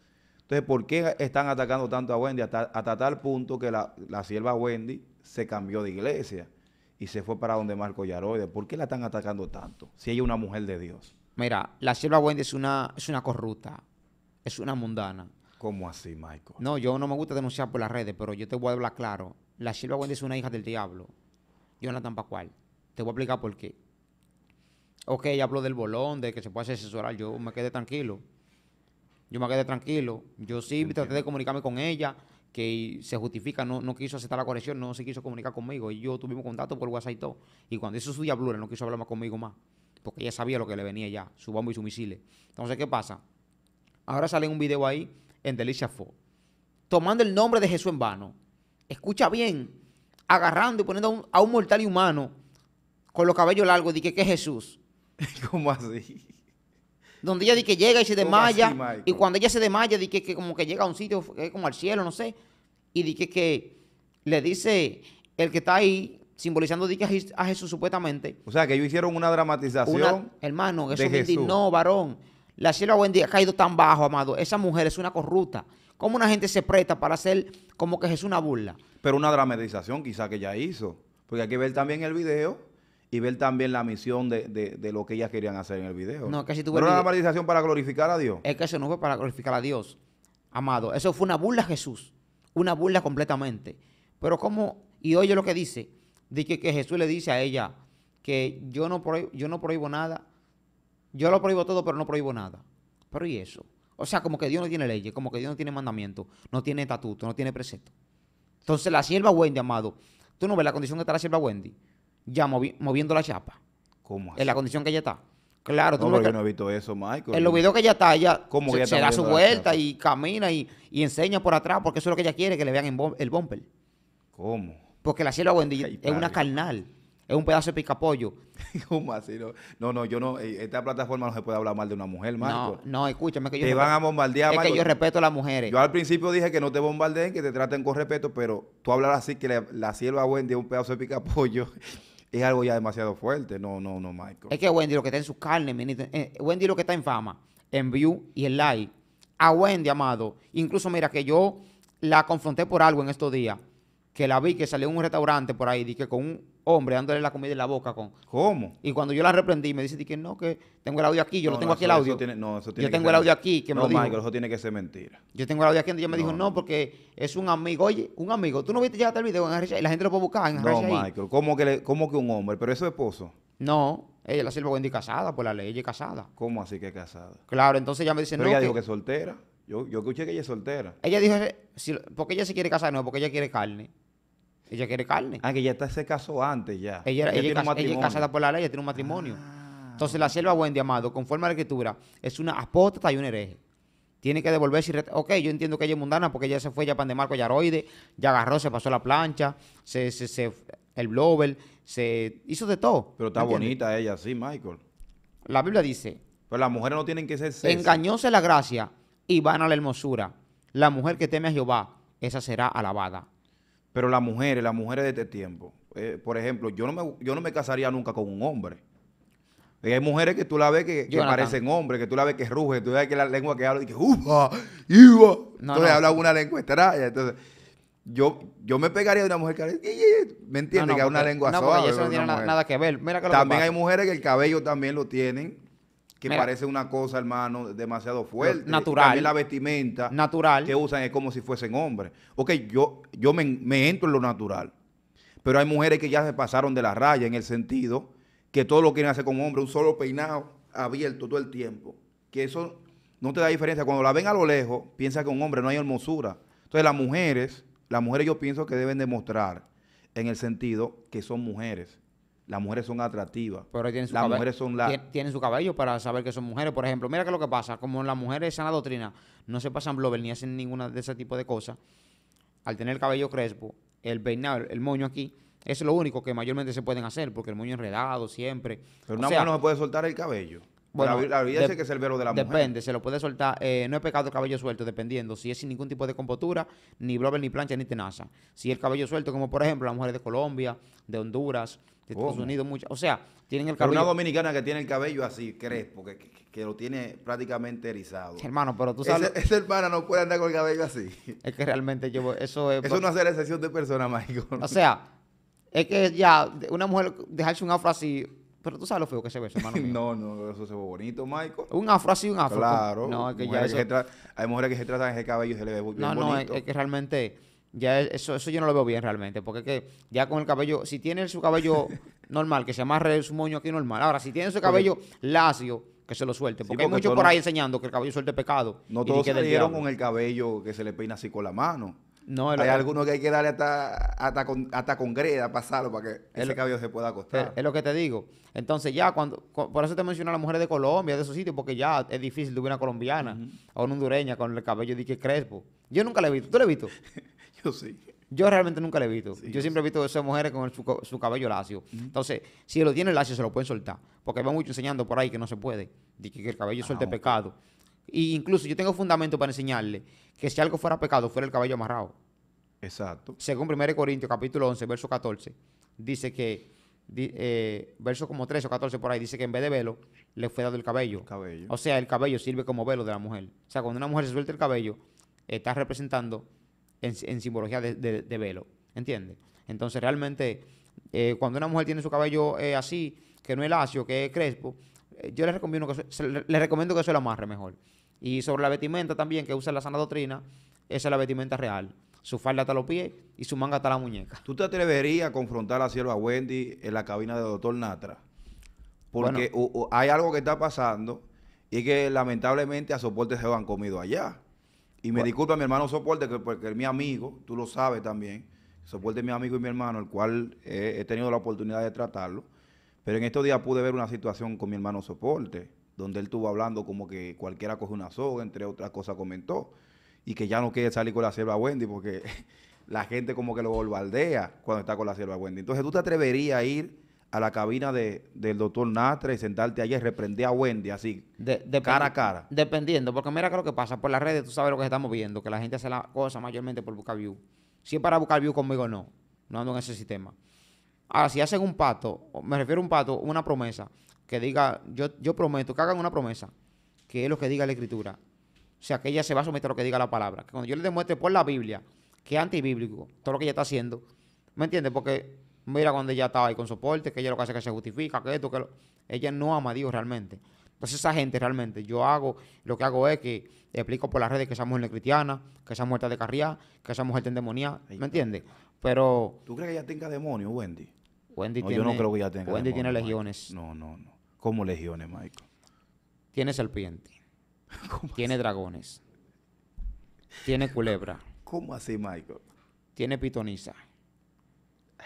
Entonces, ¿por qué están atacando tanto a Wendy? Hasta, tal punto que la, la sierva Wendy se cambió de iglesia y se fue para donde Marco Yaroide. ¿Por qué la están atacando tanto si ella es una mujer de Dios? Mira, la sierva Wendy es una, es una corrupta, es una mundana. ¿Cómo así, Michael? No, yo no me gusta denunciar por las redes, pero yo te voy a hablar claro. La Silva Wendy es una hija del diablo. Jonathan Pascual. Te voy a explicar por qué. Ok, habló del bolón, de que se puede asesorar. Yo me quedé tranquilo. Yo me quedé tranquilo. Yo sí traté de comunicarme con ella, que se justifica, no, no quiso aceptar la corrección, no se quiso comunicar conmigo. Y yo tuvimos contacto por WhatsApp y todo. Y cuando hizo su diablura, no quiso hablar más conmigo más. Porque ella sabía lo que le venía ya, su bombo y su misiles. Entonces, ¿qué pasa? Ahora sale un video ahí en Delicia Fo, tomando el nombre de Jesús en vano, escucha bien, agarrando y poniendo a un, mortal y humano con los cabellos largos, dije que es Jesús. *laughs* ¿Cómo así? Donde ella dice que llega y se desmaya, y cuando ella se desmaya, dice que, como que llega a un sitio, como al cielo, no sé, y dice que, le dice el que está ahí, simbolizando a Jesús supuestamente. O sea, que ellos hicieron una dramatización. hermano, eso de me varón. La cielo Buen Día ha caído tan bajo, amado. Esa mujer es una corrupta. ¿Cómo una gente se presta para hacer como que es una burla? Pero una dramatización quizá que ella hizo. Porque hay que ver también el video y ver también la misión de, de, lo que ellas querían hacer en el video. No, que si tuve Pero una dramatización para glorificar a Dios. Es que eso no fue para glorificar a Dios, amado. Eso fue una burla a Jesús. Una burla completamente. Pero como, y oye lo que dice, de que, Jesús le dice a ella que yo no, yo no prohíbo nada, yo lo prohíbo todo, pero no prohíbo nada. Pero ¿y eso? O sea, como que Dios no tiene leyes, como que Dios no tiene mandamiento, no tiene estatuto, no tiene precepto. Entonces la sierva Wendy, amado, tú no ves la condición que está la sierva Wendy, ya moviendo la chapa. ¿Cómo así? En la condición que ella está. Claro, no, tú no, yo no he visto eso, Michael. En los videos que ella está, ella se, da su vuelta y camina y, enseña por atrás, porque eso es lo que ella quiere, que le vean el bumper. ¿Cómo? Porque la sierva Wendy es una carnal es un pedazo de picapollo. *laughs* ¿Cómo así? No, no, yo no, eh, esta plataforma no se puede hablar mal de una mujer, Marco. No, no escúchame. Que yo te van a bombardear, Es que yo respeto a las mujeres. Yo al principio dije que no te bombardeen, que te traten con respeto, pero tú hablar así que la, la sierva Wendy es un pedazo de picapollo *laughs* es algo ya demasiado fuerte. No, no, no, Marco. Es que Wendy lo que está en sus carnes, eh, Wendy lo que está en fama, en view y en like. A Wendy, amado. Incluso mira que yo la confronté por algo en estos días que la vi que salió en un restaurante por ahí, dije, con un hombre dándole la comida en la boca. con ¿Cómo? Y cuando yo la reprendí, me dice, que no, que tengo el audio aquí, yo no, lo tengo aquí el audio. no, eso tiene yo que tengo ser, el audio aquí, que me no, Michael, eso tiene que ser mentira. Yo tengo el audio aquí, y ella me dijo, no, porque es un amigo. Oye, un amigo, tú no viste ya el video en RCI? la gente lo puede buscar en RCI. No, Michael, ¿cómo que, cómo que un hombre? ¿Pero es su esposo? No, ella la sirve Wendy casada, por la ley, ella es casada. ¿Cómo así que casada? Claro, entonces ella me dice, Pero no. ella que, dijo que es soltera. Yo, yo escuché que ella es soltera. Ella dijo, ¿por qué ella se quiere casar, no, porque ella quiere carne. Ella quiere carne. Ah, que ya está, se casó antes ya. Ella, ella, es casada por la ley, ella tiene un matrimonio. Ah. Entonces la selva Wendy, amado, conforme a la escritura, es una apóstata y un hereje. Tiene que devolverse y... Ok, yo entiendo que ella es mundana porque ella se fue, ya pan de marco, ya ya agarró, se pasó la plancha, se, el blower, se hizo de todo. Pero está bonita ella, sí, Michael. La Biblia dice... Pero las mujeres no tienen que ser... Engañóse la gracia y van a la hermosura. La mujer que teme a Jehová, esa será alabada. Pero las mujeres, las mujeres de este tiempo, eh, por ejemplo, yo no, me, yo no me casaría nunca con un hombre. hay mujeres que tú la ves que, parecen hombres, que tú la ves que ruge, tú ves que la lengua que habla y que uva, entonces habla una lengua extraña. Entonces, yo, yo me pegaría de una mujer que me entiende que es una lengua suave. No, eso no tiene nada, que ver. también hay mujeres que el cabello también lo tienen que parece una cosa, hermano, demasiado fuerte. Natural. También la vestimenta natural. que usan es como si fuesen hombres. Ok, yo, yo me, entro en lo natural, pero hay mujeres que ya se pasaron de la raya en el sentido que todo lo quieren hacer con hombre, un solo peinado abierto todo el tiempo. Que eso no te da diferencia. Cuando la ven a lo lejos, piensa que un hombre no hay hermosura. Entonces las mujeres, las mujeres yo pienso que deben demostrar en el sentido que son mujeres las mujeres son atractivas. Pero tienen su las mujeres son tienen su cabello para saber que son mujeres. Por ejemplo, mira que lo que pasa. Como las mujeres en la doctrina no se pasan blobel ni hacen ninguna de ese tipo de cosas. Al tener el cabello crespo, el peinado, el moño aquí, es lo único que mayormente se pueden hacer, porque el moño enredado siempre. Pero una sea, no se puede soltar el cabello. la, vida que es el velo de la mujer. Depende, se lo puede soltar. Eh, no es pecado el cabello suelto, dependiendo. Si es sin ningún tipo de compotura, ni blubber, ni plancha, ni tenaza. Si el cabello suelto, como por ejemplo las mujeres de Colombia, de Honduras, de Estados Unidos. Mucha, o sea, tienen el cabello. una dominicana que tiene el cabello así, ¿crees? Porque que, lo tiene prácticamente erizado. Hermano, pero tú sabes. esa *laughs* hermana no puede andar con el cabello así. Es que realmente yo. Eso es. Eso no hace la excepción de persona, Michael. O sea, es que ya, una mujer dejarse un afro así. Pero tú sabes lo feo que se ve, hermano. *laughs* no, no, eso se ve bonito, Michael. Un afro así, un afro. Pues. Claro. No, es que ya Hay mujeres que se tratan ese cabello y se le ve bonito. No, no, es que realmente ya e, eso, eso yo no lo veo bien realmente, porque que ya con el cabello, si tiene su cabello *laughs* normal, que se amarre su moño aquí normal. Ahora, si tiene su cabello lacio, que se lo suelte, porque, hay muchos por ahí enseñando que el cabello suelte pecado. No todos dieron con el cabello que se le peina así con la mano. No, hay algunos que hay que darle hasta, hasta, con, hasta greda, pasarlo para que ese cabello se pueda acostar. Es, lo que te digo. Entonces ya, cuando por eso te menciono a las mujeres de Colombia, de esos sitios, porque ya es difícil tuve una colombiana o una hondureña con el cabello de que crespo. Yo nunca la he visto. ¿Tú la has visto? *laughs* *laughs* Yo sí. Yo realmente nunca le he visto. yo siempre he visto a esas mujeres con su, cabello lacio. Entonces, si lo tiene lacio, se lo pueden soltar. Porque va mucho enseñando por ahí que no se puede. que, el cabello ah, suelte pecado. Y incluso yo tengo fundamento para enseñarle que si algo fuera pecado, fuera el cabello amarrado. Exacto. Según 1 Corintios, capítulo 11, verso 14, dice que, eh, verso como 13 o 14 por ahí, dice que en vez de velo, le fue dado el cabello. cabello. O sea, el cabello sirve como velo de la mujer. O sea, cuando una mujer se suelta el cabello, está representando en, simbología de, velo. ¿Entiendes? Entonces, realmente, eh, cuando una mujer tiene su cabello eh, así, que no es lacio, que es crespo, eh, yo le recomiendo, que se, le recomiendo que lo amarre mejor. Y sobre la vestimenta también, que usa la sana doctrina, esa es la vestimenta real. Su falda hasta los pies y su manga hasta la muñeca. ¿Tú te atreverías a confrontar a Sierva Wendy en la cabina del doctor Natra? Porque hay algo que está pasando y que lamentablemente a soporte se han comido allá. Y me disculpo disculpa mi hermano Soporte, que, porque pues, es mi amigo, tú lo sabes también. Soporte es mi amigo y mi hermano, el cual he, tenido la oportunidad de tratarlo. Pero en estos días pude ver una situación con mi hermano Soporte, donde él estuvo hablando como que cualquiera coge una soga, entre otras cosas comentó, y que ya no quiere salir con la sierva Wendy porque *laughs* la gente como que lo bombardea cuando está con la sierva Wendy. Entonces, ¿tú te atreverías a ir a la cabina del doctor Nastre y sentarte ayer, y reprender a Wendy así, de, cara a cara. Dependiendo, porque mira que lo que pasa, por las redes tú sabes lo que estamos viendo, que la gente hace la cosa mayormente por buscar view. Si es para buscar view conmigo, no. No ando en ese sistema. Ahora, si hacen un pato, me refiero a un pato, una promesa, que diga, yo, yo prometo que hagan una promesa, que es lo que diga la escritura. O sea, que ella se va a someter a lo que diga la palabra. Que cuando yo le demuestre por la Biblia que es antibíblico, todo lo que ella está haciendo, ¿me entiendes? Porque mira cuando ella estaba ahí con soporte, que ella lo que hace que se justifica, que esto, que lo... Ella no ama a Dios realmente. Entonces esa gente realmente, yo hago, lo que hago es que explico por las redes que esa mujer es cristiana, que esa muerta de carriá, que esa mujer está endemoniada, ¿me entiendes? Pero... ¿Tú crees que ella tenga demonio, Wendy? Wendy tiene... Yo no creo que ella tenga Wendy tiene legiones. No, no, no. ¿Cómo legiones, Michael? Tiene serpiente. *laughs* tiene dragones. Tiene culebra. ¿Cómo así, Michael? Tiene pitoniza.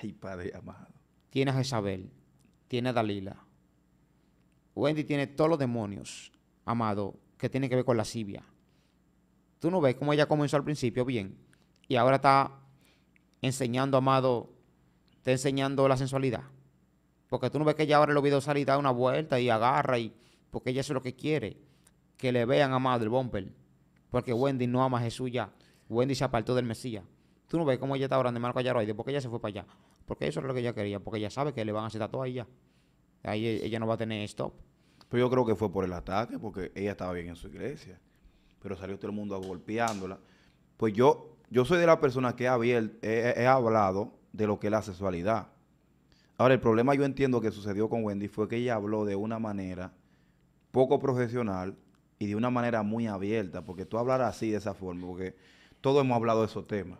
Ay, Padre amado. Tienes a Isabel, tienes a Dalila. Wendy tiene todos los demonios, amado, que tiene que ver con la lascivia. Tú no ves cómo ella comenzó al principio bien y ahora está enseñando, amado, está enseñando la sensualidad. Porque tú no ves que ella ahora lo vio salir y da una vuelta y agarra y... Porque ella es lo que quiere. Que le vean, amado, el bumper. Porque Wendy no ama a Jesús ya. Wendy se apartó del Mesías. Tú no ves cómo ella está orando, Marco Callaroide, porque ella se fue para allá. Porque eso es lo que ella quería, porque ella sabe que le van a hacer tatuaje a ella. Ahí e, ella no va a tener stop. Pero yo creo que fue por el ataque, porque ella estaba bien en su iglesia. Pero salió todo el mundo golpeándola. Pues yo, yo soy de las personas que he, he, he hablado de lo que es la sexualidad. Ahora, el problema yo entiendo que sucedió con Wendy fue que ella habló de una manera poco profesional y de una manera muy abierta, porque tú hablar así de esa forma, porque todos hemos hablado de esos temas.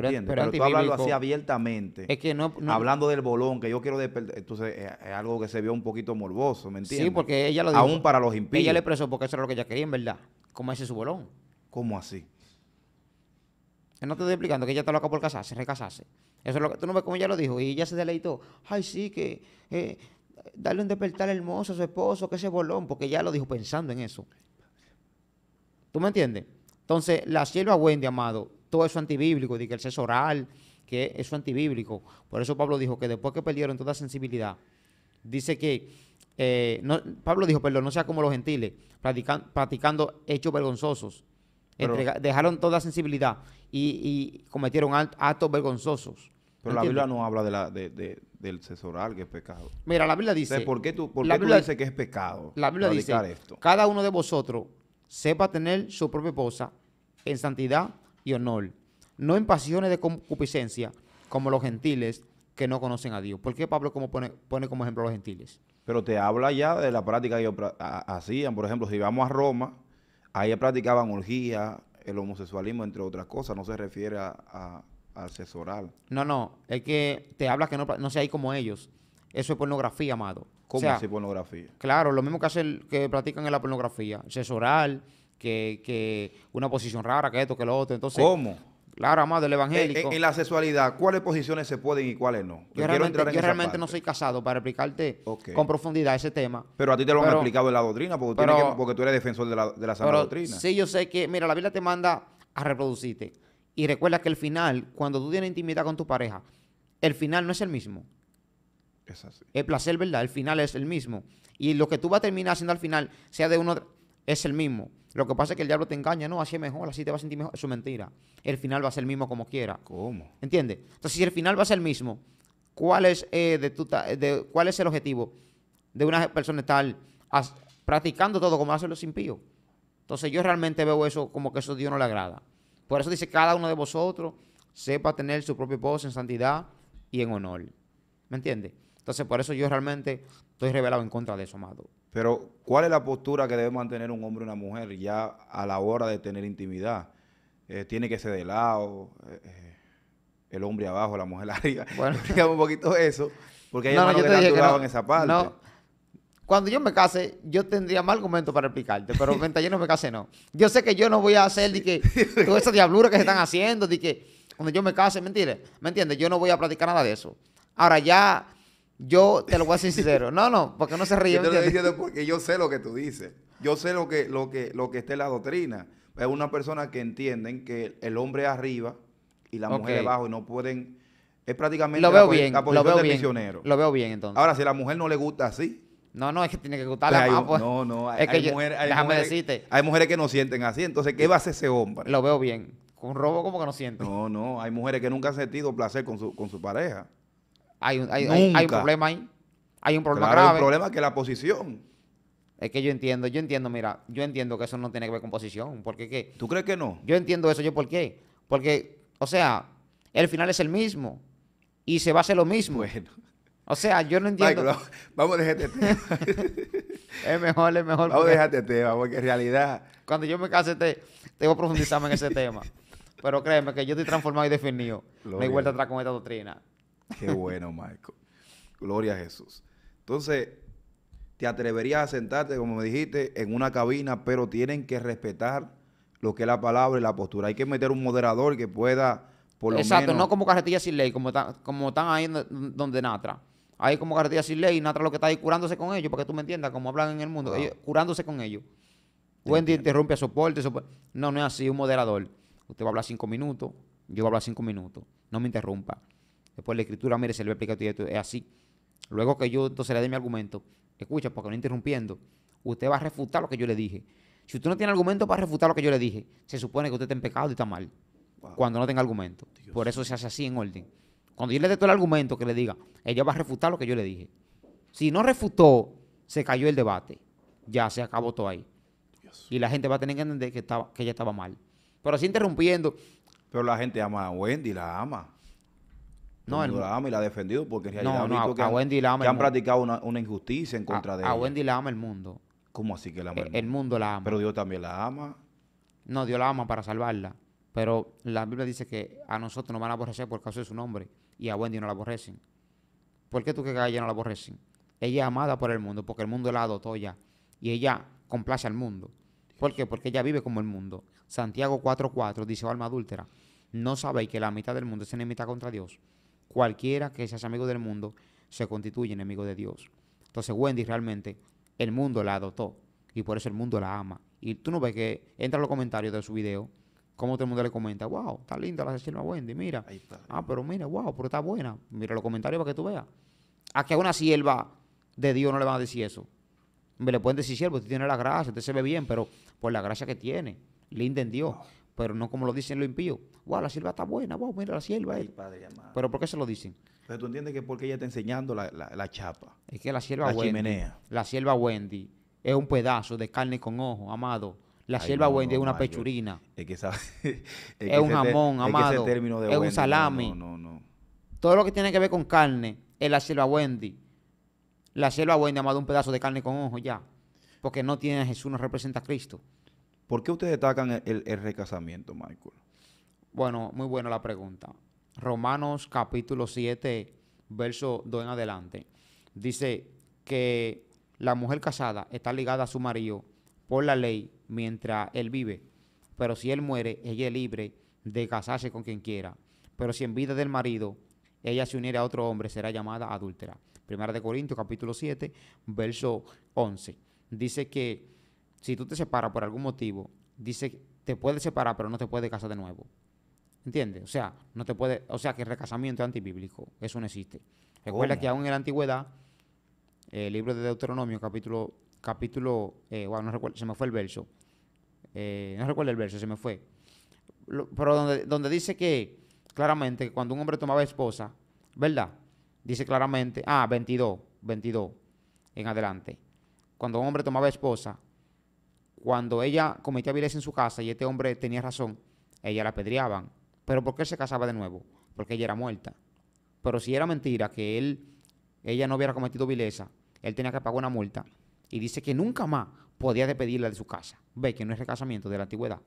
Pero, tú hablarlo así abiertamente. Es que no, Hablando del bolón, que yo quiero. despertar Entonces, eh, es algo que se vio un poquito morboso, ¿me entiendes? Sí, porque ella lo dijo. Aún para los impíos. Ella le expresó porque eso era lo que ella quería, en verdad. Como ese su bolón. ¿Cómo así? No te estoy explicando que ella está loca por casarse, recasarse. Eso es lo que tú no ves como ella lo dijo. Y ella se deleitó. Ay, sí, que. Eh, darle un despertar hermoso a su esposo, que ese bolón, porque ella lo dijo pensando en eso. ¿Tú me entiendes? Entonces, la sierva Wendy, amado, todo eso antibíblico, de que el sexo oral, que eso antibíblico. Por eso Pablo dijo que después que perdieron toda sensibilidad, dice que, eh, Pablo dijo, perdón, no sea como los gentiles, practicando hechos vergonzosos. dejaron toda sensibilidad y, cometieron actos vergonzosos. Pero la Biblia no habla de la, del sexo que es pecado. Mira, la Biblia dice... ¿Por qué tú, por qué tú dices que es pecado? La Biblia dice, cada uno de vosotros sepa tener su propia esposa en santidad y honor, no en pasiones de concupiscencia, como los gentiles que no conocen a Dios. ¿Por qué Pablo como pone, pone como ejemplo a los gentiles? Pero te habla ya de la práctica que hacían. Por ejemplo, si vamos a Roma, ahí practicaban orgía, el homosexualismo, entre otras cosas. No se refiere a, a No, no. Es que te habla que no, no hay como ellos. Eso es pornografía, amado. ¿Cómo es pornografía? Claro, lo mismo que, hace el, que practican en la pornografía. Sexo que, una posición rara, que esto, que lo otro. Entonces, ¿Cómo? Claro, amado, del eh, eh, evangélico. En, la sexualidad, ¿cuáles posiciones se pueden y cuáles no? Yo, realmente, no soy casado para explicarte con profundidad ese tema. Pero a ti te lo han explicado en la doctrina, porque, tú eres defensor de la, de sana doctrina. Sí, yo sé que, mira, la Biblia te manda a reproducirte. Y recuerda que el final, cuando tú tienes intimidad con tu pareja, el final no es el mismo. Es así. El placer, ¿verdad? El final es el mismo. Y lo que tú vas a terminar haciendo al final, sea de uno es el mismo. Lo que pasa es que el diablo te engaña, no, así es mejor, así te vas a sentir mejor. Eso es mentira. El final va a ser el mismo como quiera. ¿Cómo? ¿Entiendes? Entonces, si el final va a ser el mismo, ¿cuál es, eh, de, ¿cuál es el objetivo de una persona estar practicando todo como hacen los impíos? Entonces, yo realmente veo eso como que eso a Dios no le agrada. Por eso dice, cada uno de vosotros sepa tener su propio pozo en santidad y en honor. ¿Me entiendes? Entonces, por eso yo realmente estoy revelado en contra de eso, amado. Pero, ¿cuál es la postura que debe mantener un hombre y una mujer ya a la hora de tener intimidad? Eh, ¿Tiene que ser de lado? Eh, eh, el hombre abajo, la mujer *laughs* arriba. Bueno. Digamos un poquito eso, porque hay no, no, yo que te en esa parte. No. Cuando yo me case, yo tendría más argumentos para explicarte, pero *laughs* mientras yo no me case, no. Yo sé que yo no voy a hacer de que *laughs* toda esa diablura que se están haciendo, de que cuando yo me case, mentira, ¿me entiendes? Yo no voy a platicar nada de eso. Ahora ya yo te lo voy a decir sincero. No, no, porque no se *laughs* ríe. Yo porque yo sé lo que tú dices. Yo sé lo que, lo que, lo que está la doctrina. Es una persona que entienden que el hombre arriba y la mujer abajo y no pueden. Es prácticamente lo posición lo veo bien, misionero. Lo veo bien entonces. Ahora, si a la mujer no le gusta así. No, no, es que tiene que gustarle pues la más. Pues. No, no, hay, déjame mujeres, decirte. Hay mujeres que no sienten así. Entonces, ¿qué va a hacer ese hombre? Lo veo bien. Con robo, como que no siente. No, no, hay mujeres que nunca han sentido placer su, con su pareja. Hay, un problema ahí. Hay un problema grave. Hay problema que la posición. Es que yo entiendo, yo entiendo, mira, yo entiendo que eso no tiene que ver con posición. Porque qué? ¿Tú crees que no? Yo entiendo eso, yo por qué. Porque, o sea, el final es el mismo. Y se va a hacer lo mismo. Bueno. O sea, yo no entiendo. vamos a este tema *laughs* es mejor, es mejor. Vamos a este tema, porque en realidad. Cuando yo me case, te, te profundizarme en ese *laughs* tema. Pero créeme que yo estoy transformado y definido. me no hay vuelta atrás con esta doctrina. Qué bueno, Marco Gloria a Jesús. Entonces, te atreverías a sentarte, como me dijiste, en una cabina, pero tienen que respetar lo que es la palabra y la postura. Hay que meter un moderador que pueda, por lo Exacto, no como carretilla sin ley, como, como están ahí donde Natra. Ahí como carretilla sin ley, Natra lo que está ahí curándose con ellos, para que tú me entiendas, como hablan en el mundo, curándose con ellos. Wendy interrumpe a soporte, soporte. No, no es así, un moderador. Usted va a hablar cinco minutos, yo voy a hablar cinco minutos. No me interrumpa. Después la escritura, mire, se le ve explicado es así. Luego que yo entonces le dé mi argumento, escucha, porque no interrumpiendo, usted va a refutar lo que yo le dije. Si usted no tiene argumento para refutar lo que yo le dije, se supone que usted está en pecado y está mal. Cuando no tenga argumento. Por eso se hace así en orden. Cuando yo le dé todo el argumento que le diga, ella va a refutar lo que yo le dije. Si no refutó, se cayó el debate. Ya se acabó todo ahí. Y la gente va a tener que entender que, estaba, que ella estaba mal. Pero así interrumpiendo. Pero la gente ama a Wendy, la ama. No, el, la ama y la ha defendido porque en realidad no, que, han, Wendy la han practicado una, injusticia en contra de ella. A Wendy la ama el mundo. ¿Cómo así que la ama? E, el, mundo la ama. Pero Dios también la ama. No, Dios la ama para salvarla. Pero la Biblia dice que a nosotros nos van a aborrecer por causa de su nombre y a Wendy no la aborrecen. ¿Por qué tú que a ella no la aborrecen? Ella es amada por el mundo porque el mundo la adoptó ya y ella complace al mundo. ¿Por qué? Porque ella vive como el mundo. Santiago 4.4 dice, oh, alma adúltera, no sabéis que la mitad del mundo es enemita contra Dios cualquiera que seas amigo del mundo se constituye enemigo de Dios. Entonces Wendy realmente el mundo la adoptó y por eso el mundo la ama. Y tú no ves que entra en los comentarios de su video, como todo el mundo le comenta, wow, está linda la sierva Wendy, mira. Ah, pero mira, wow, pero está buena. Mira los comentarios para que tú veas. A que a una sierva de Dios no le van a decir eso. Me le pueden decir siervo, usted tiene la gracia, usted se ve bien, pero por la gracia que tiene, linda en Dios pero no como lo dicen los impíos. Wow, la sierva está buena, wow, mira la sierva. Eh. Pero ¿por qué se lo dicen? Pero tú entiendes que porque ella está enseñando la, chapa. Es que la sierva Wendy. La sierva Wendy es un pedazo de carne con ojo, amado. La sierva Wendy es una pechurina. Es que, sabe, *laughs* es, un jamón, amado. Es, un salami. No, Todo lo que tiene que ver con carne es la sierva Wendy. La sierva Wendy, amado, un pedazo de carne con ojo ya. Porque no tiene a Jesús, no representa a Cristo. ¿Por qué ustedes destacan el, recasamiento, Michael? Bueno, muy buena la pregunta. Romanos capítulo 7, verso 2 en adelante. Dice que la mujer casada está ligada a su marido por la ley mientras él vive. Pero si él muere, ella es libre de casarse con quien quiera. Pero si en vida del marido ella se uniera a otro hombre, será llamada adúltera. Primera de Corintios capítulo 7, verso 11. Dice que si tú te separas por algún motivo, dice, te puedes separar, pero no te puedes casar de nuevo. ¿Entiendes? O sea, no te puede, o sea que el recasamiento es antibíblico, eso no existe. Recuerda que aún en la antigüedad, el libro de Deuteronomio, capítulo, capítulo, eh, se me fue el verso. Eh, no recuerdo el verso, se me fue. pero donde, donde dice que claramente que cuando un hombre tomaba esposa, ¿verdad? Dice claramente, ah, 22, 22 en adelante. Cuando un hombre tomaba esposa, cuando ella cometía vileza en su casa y este hombre tenía razón, ella la apedreaban. ¿Pero por qué se casaba de nuevo? Porque ella era muerta. Pero si era mentira que él, ella no hubiera cometido vileza, él tenía que pagar una multa. Y dice que nunca más podía despedirla de su casa. Ve que no es recasamiento de la antigüedad.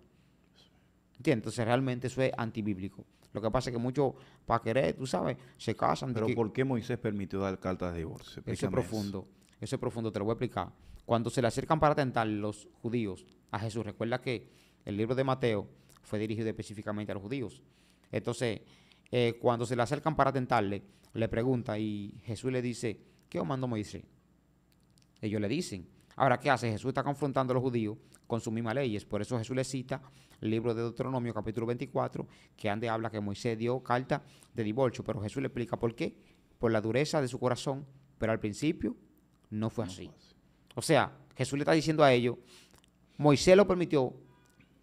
¿Entiendes? Entonces realmente eso es antibíblico. Lo que pasa es que muchos, para querer, tú sabes, se casan. Pero ¿por qué Moisés permitió dar cartas de divorcio? Eso es profundo. eso es profundo, te lo voy a explicar. Cuando se le acercan para tentar los judíos a Jesús, recuerda que el libro de Mateo fue dirigido específicamente a los judíos. Entonces, eh, cuando se le acercan para tentarle, le pregunta y Jesús le dice, ¿qué os mandó Moisés? Ellos le dicen. Ahora, ¿qué hace? Jesús está confrontando a los judíos con sus mismas leyes. Por eso Jesús le cita el libro de Deuteronomio, capítulo 24, que ande habla que Moisés dio carta de divorcio. Pero Jesús le explica por qué. Por la dureza de su corazón. Pero al principio no fue así. O sea, Jesús le está diciendo a ellos, Moisés lo permitió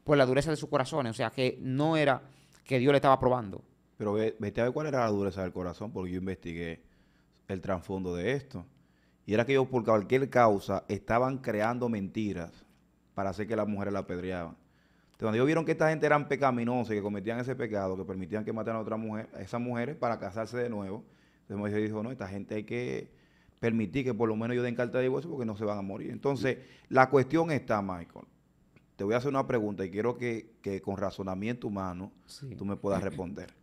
por la dureza de sus corazones, o sea, que no era que Dios le estaba probando. Pero vete a ver cuál era la dureza del corazón, porque yo investigué el trasfondo de esto. Y era que ellos por cualquier causa estaban creando mentiras para hacer que las mujeres la apedreaban. Entonces, cuando ellos vieron que esta gente eran pecaminosas y que cometían ese pecado, que permitían que mataran a otra mujer, esas mujeres para casarse de nuevo, entonces Moisés dijo, no, esta gente hay que permitir que por lo menos yo den carta de divorcio porque no se van a morir. Entonces, la cuestión está, Michael. Te voy a hacer una pregunta y quiero que, con razonamiento humano tú me puedas responder.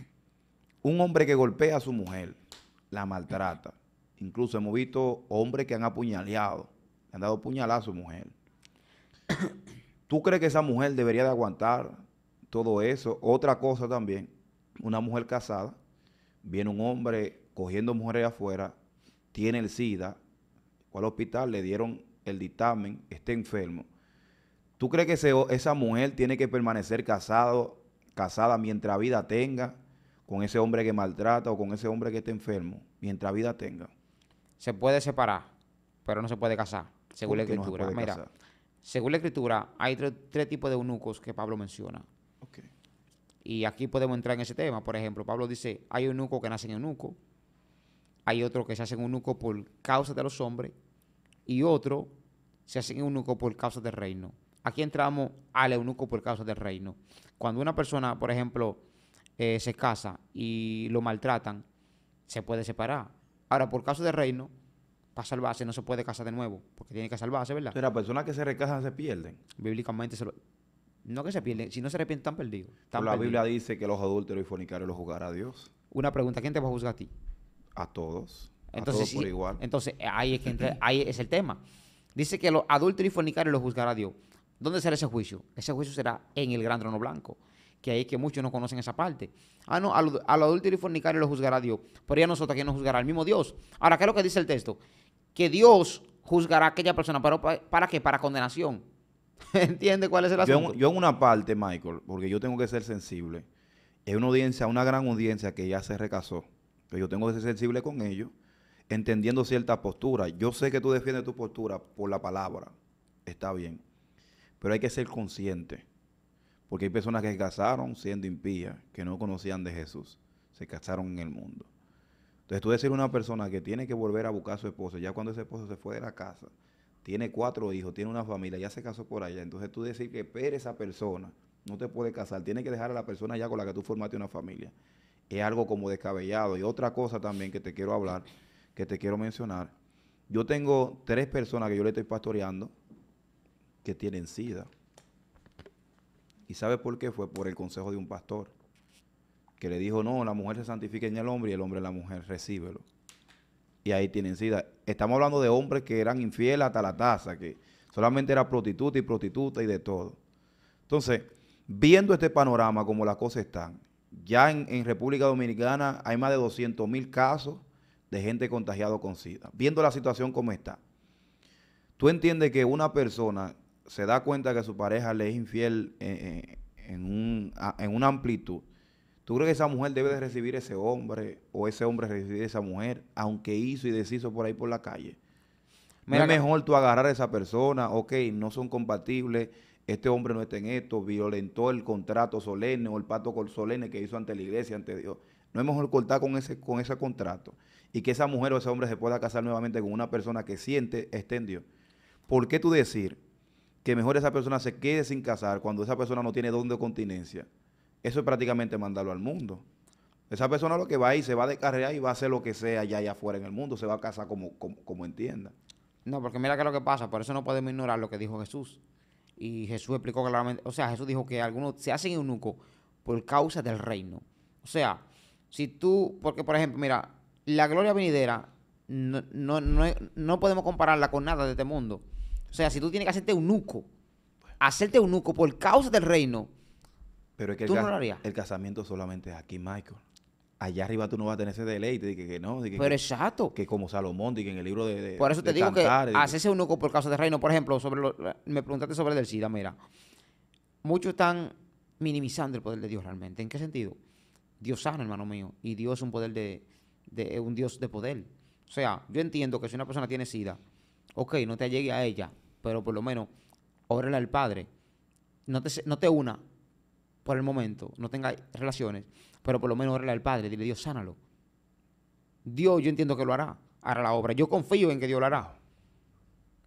*clears throat* Un hombre que golpea a su mujer, la maltrata. Incluso hemos visto hombres que han apuñaleado, han dado puñalada a su mujer. *clears throat* ¿Tú crees que esa mujer debería de aguantar todo eso? Otra cosa también, una mujer casada, viene un hombre cogiendo mujeres afuera, tiene el SIDA, cuál hospital le dieron el dictamen, está enfermo. ¿Tú crees que esa mujer tiene que permanecer casado, casada mientras vida tenga con ese hombre que maltrata o con ese hombre que está enfermo, mientras vida tenga? Se puede separar, pero no se puede casar, según la escritura. Mira, según la escritura, hay tres, tipos de eunucos que Pablo menciona. Y aquí podemos entrar en ese tema. Por ejemplo, Pablo dice, hay eunucos que nacen eunucos, hay otro que se hacen eunuco por causa de los hombres y otro se hacen eunuco por causa del reino. Aquí entramos al eunuco por causa del reino. Cuando una persona, por ejemplo, eh, se casa y lo maltratan, se puede separar. Ahora, por causa del reino, para salvarse no se puede casar de nuevo, porque tiene que salvarse, ¿verdad? Pero las personas que se recasan se pierden. Bíblicamente se No que se pierden, si no se arrepienten, están perdidos. Pero la Biblia dice que los adúlteros y fornicarios los juzgará Dios. Una pregunta, ¿quién te va a juzgar a ti? A todos. Entonces, a todos por igual. Entonces, ahí es, ahí es el tema. Dice que los adultos y fornicarios los juzgará Dios. ¿Dónde será ese juicio? Ese juicio será en el gran trono blanco. Que ahí es que muchos no conocen esa parte. Ah, no, a los lo adultos y fornicarios los juzgará Dios. Pero ya nosotros aquí nos juzgará el mismo Dios. Ahora, ¿qué es lo que dice el texto? Que Dios juzgará a aquella persona. para, para qué? Para condenación. *laughs* ¿Entiende cuál es el asunto? Yo yo en una parte, Michael, porque yo tengo que ser sensible, es una audiencia, una gran audiencia que ya se recasó. Pero yo tengo que ser sensible con ellos, entendiendo cierta postura. Yo sé que tú defiendes tu postura por la palabra, está bien. Pero hay que ser consciente, porque hay personas que se casaron siendo impías, que no conocían de Jesús, se casaron en el mundo. Entonces tú decir a una persona que tiene que volver a buscar a su esposo, ya cuando ese esposo se fue de la casa, tiene cuatro hijos, tiene una familia, ya se casó por allá, entonces tú decir que pere esa persona, no te puede casar, tiene que dejar a la persona ya con la que tú formaste una familia es algo como descabellado. Y otra cosa también que te quiero hablar, que te quiero mencionar. Yo tengo tres personas que yo le estoy pastoreando que tienen SIDA. ¿Y sabe por qué? Fue por el consejo de un pastor que le dijo, no, la mujer se santifica en el hombre y el hombre en la mujer, recíbelo. Y ahí tienen SIDA. Estamos hablando de hombres que eran infieles hasta la taza, que solamente era prostituta y prostituta y de todo. Entonces, viendo este panorama como las cosas están, ya en, República Dominicana hay más de 200 mil casos de gente contagiada con SIDA. Viendo la situación como está, tú entiendes que una persona se da cuenta que su pareja le es infiel eh, eh, en, una amplitud. ¿Tú crees que esa mujer debe de recibir ese hombre o ese hombre recibir esa mujer, aunque hizo y deshizo por ahí por la calle? es mejor tú agarrar a esa persona, ok, no son compatibles, este hombre no está en esto, violentó el contrato solemne o el pacto solemne que hizo ante la iglesia, ante Dios. No hemos mejor con ese, con ese contrato. Y que esa mujer o ese hombre se pueda casar nuevamente con una persona que siente esté en Dios. ¿Por qué tú decir que mejor esa persona se quede sin casar cuando esa persona no tiene don continencia? Eso es prácticamente mandarlo al mundo. Esa persona lo que va ir, se va a descarrear y va a hacer lo que sea allá afuera en el mundo, se va a casar como, como, como entienda. No, porque mira que es lo que pasa, por eso no podemos ignorar lo que dijo Jesús. Y Jesús explicó claramente, o sea, Jesús dijo que algunos se hacen eunuco por causa del reino. O sea, si tú, porque por ejemplo, mira, la gloria venidera no, podemos compararla con nada de este mundo. O sea, si tú tienes que hacerte eunuco, hacerte eunuco por causa del reino, Pero que tú el, no harías. el casamiento solamente es aquí, Michael allá arriba tú no vas a tener ese deleite, de que, no. De que, Pero exacto. Que como Salomón, que en el libro de. por eso te digo que que hacerse eunuco por causa de reino, por ejemplo, sobre me preguntaste sobre el del SIDA, mira. Muchos están minimizando el poder de Dios realmente. ¿En qué sentido? Dios sana, hermano mío, y Dios es un poder de, de un Dios de poder. O sea, yo entiendo que si una persona tiene SIDA, ok, no te llegue a ella, pero por lo menos órale al Padre. No no te una por el momento no tenga relaciones, pero por lo menos órale al Padre, dile, Dios, sánalo. Dios, yo entiendo que lo hará, hará la obra. Yo confío en que Dios lo hará.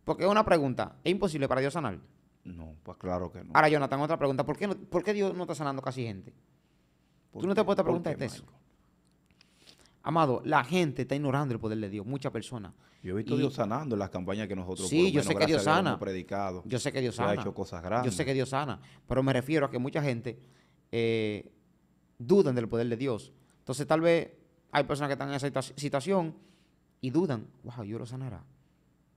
Porque es una pregunta, ¿es imposible para Dios sanar? No, pues claro que no. Ahora, Jonathan, otra pregunta. ¿Por qué, por qué Dios no está sanando casi gente? ¿Tú no te puedes preguntar a eso? Amado, la gente está ignorando el poder de Dios, muchas personas. Yo he visto Dios sanando en las campañas que nosotros Sí, yo sé que Dios sana. predicado, yo sé que Dios sana. Ha hecho cosas grandes. Yo sé que Dios sana. Pero me refiero a que mucha gente duda eh, dudan del poder de Dios. Entonces, tal vez hay personas que están en esa situación y dudan, wow, yo lo sanará.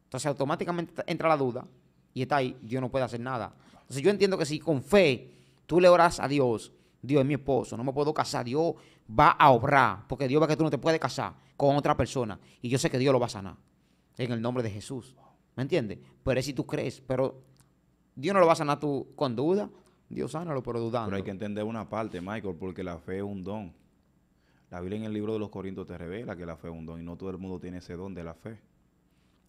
Entonces, automáticamente entra la duda y está ahí, yo no puedo hacer nada. Entonces, yo entiendo que si con fe tú le oras a Dios Dios es mi esposo, no me puedo casar, Dios va a obrar, porque Dios ve que tú no te puedes casar con otra persona y yo sé que Dios lo va a sanar en el nombre de Jesús. ¿Me entiendes? Pero es si tú crees, pero Dios no lo va a sanar tú con duda, Dios sánalo, pero dudando. Pero hay que entender una parte, Michael, porque la fe es un don. La Biblia en el libro de los Corintios te revela que la fe es un don y no todo el mundo tiene ese don de la fe.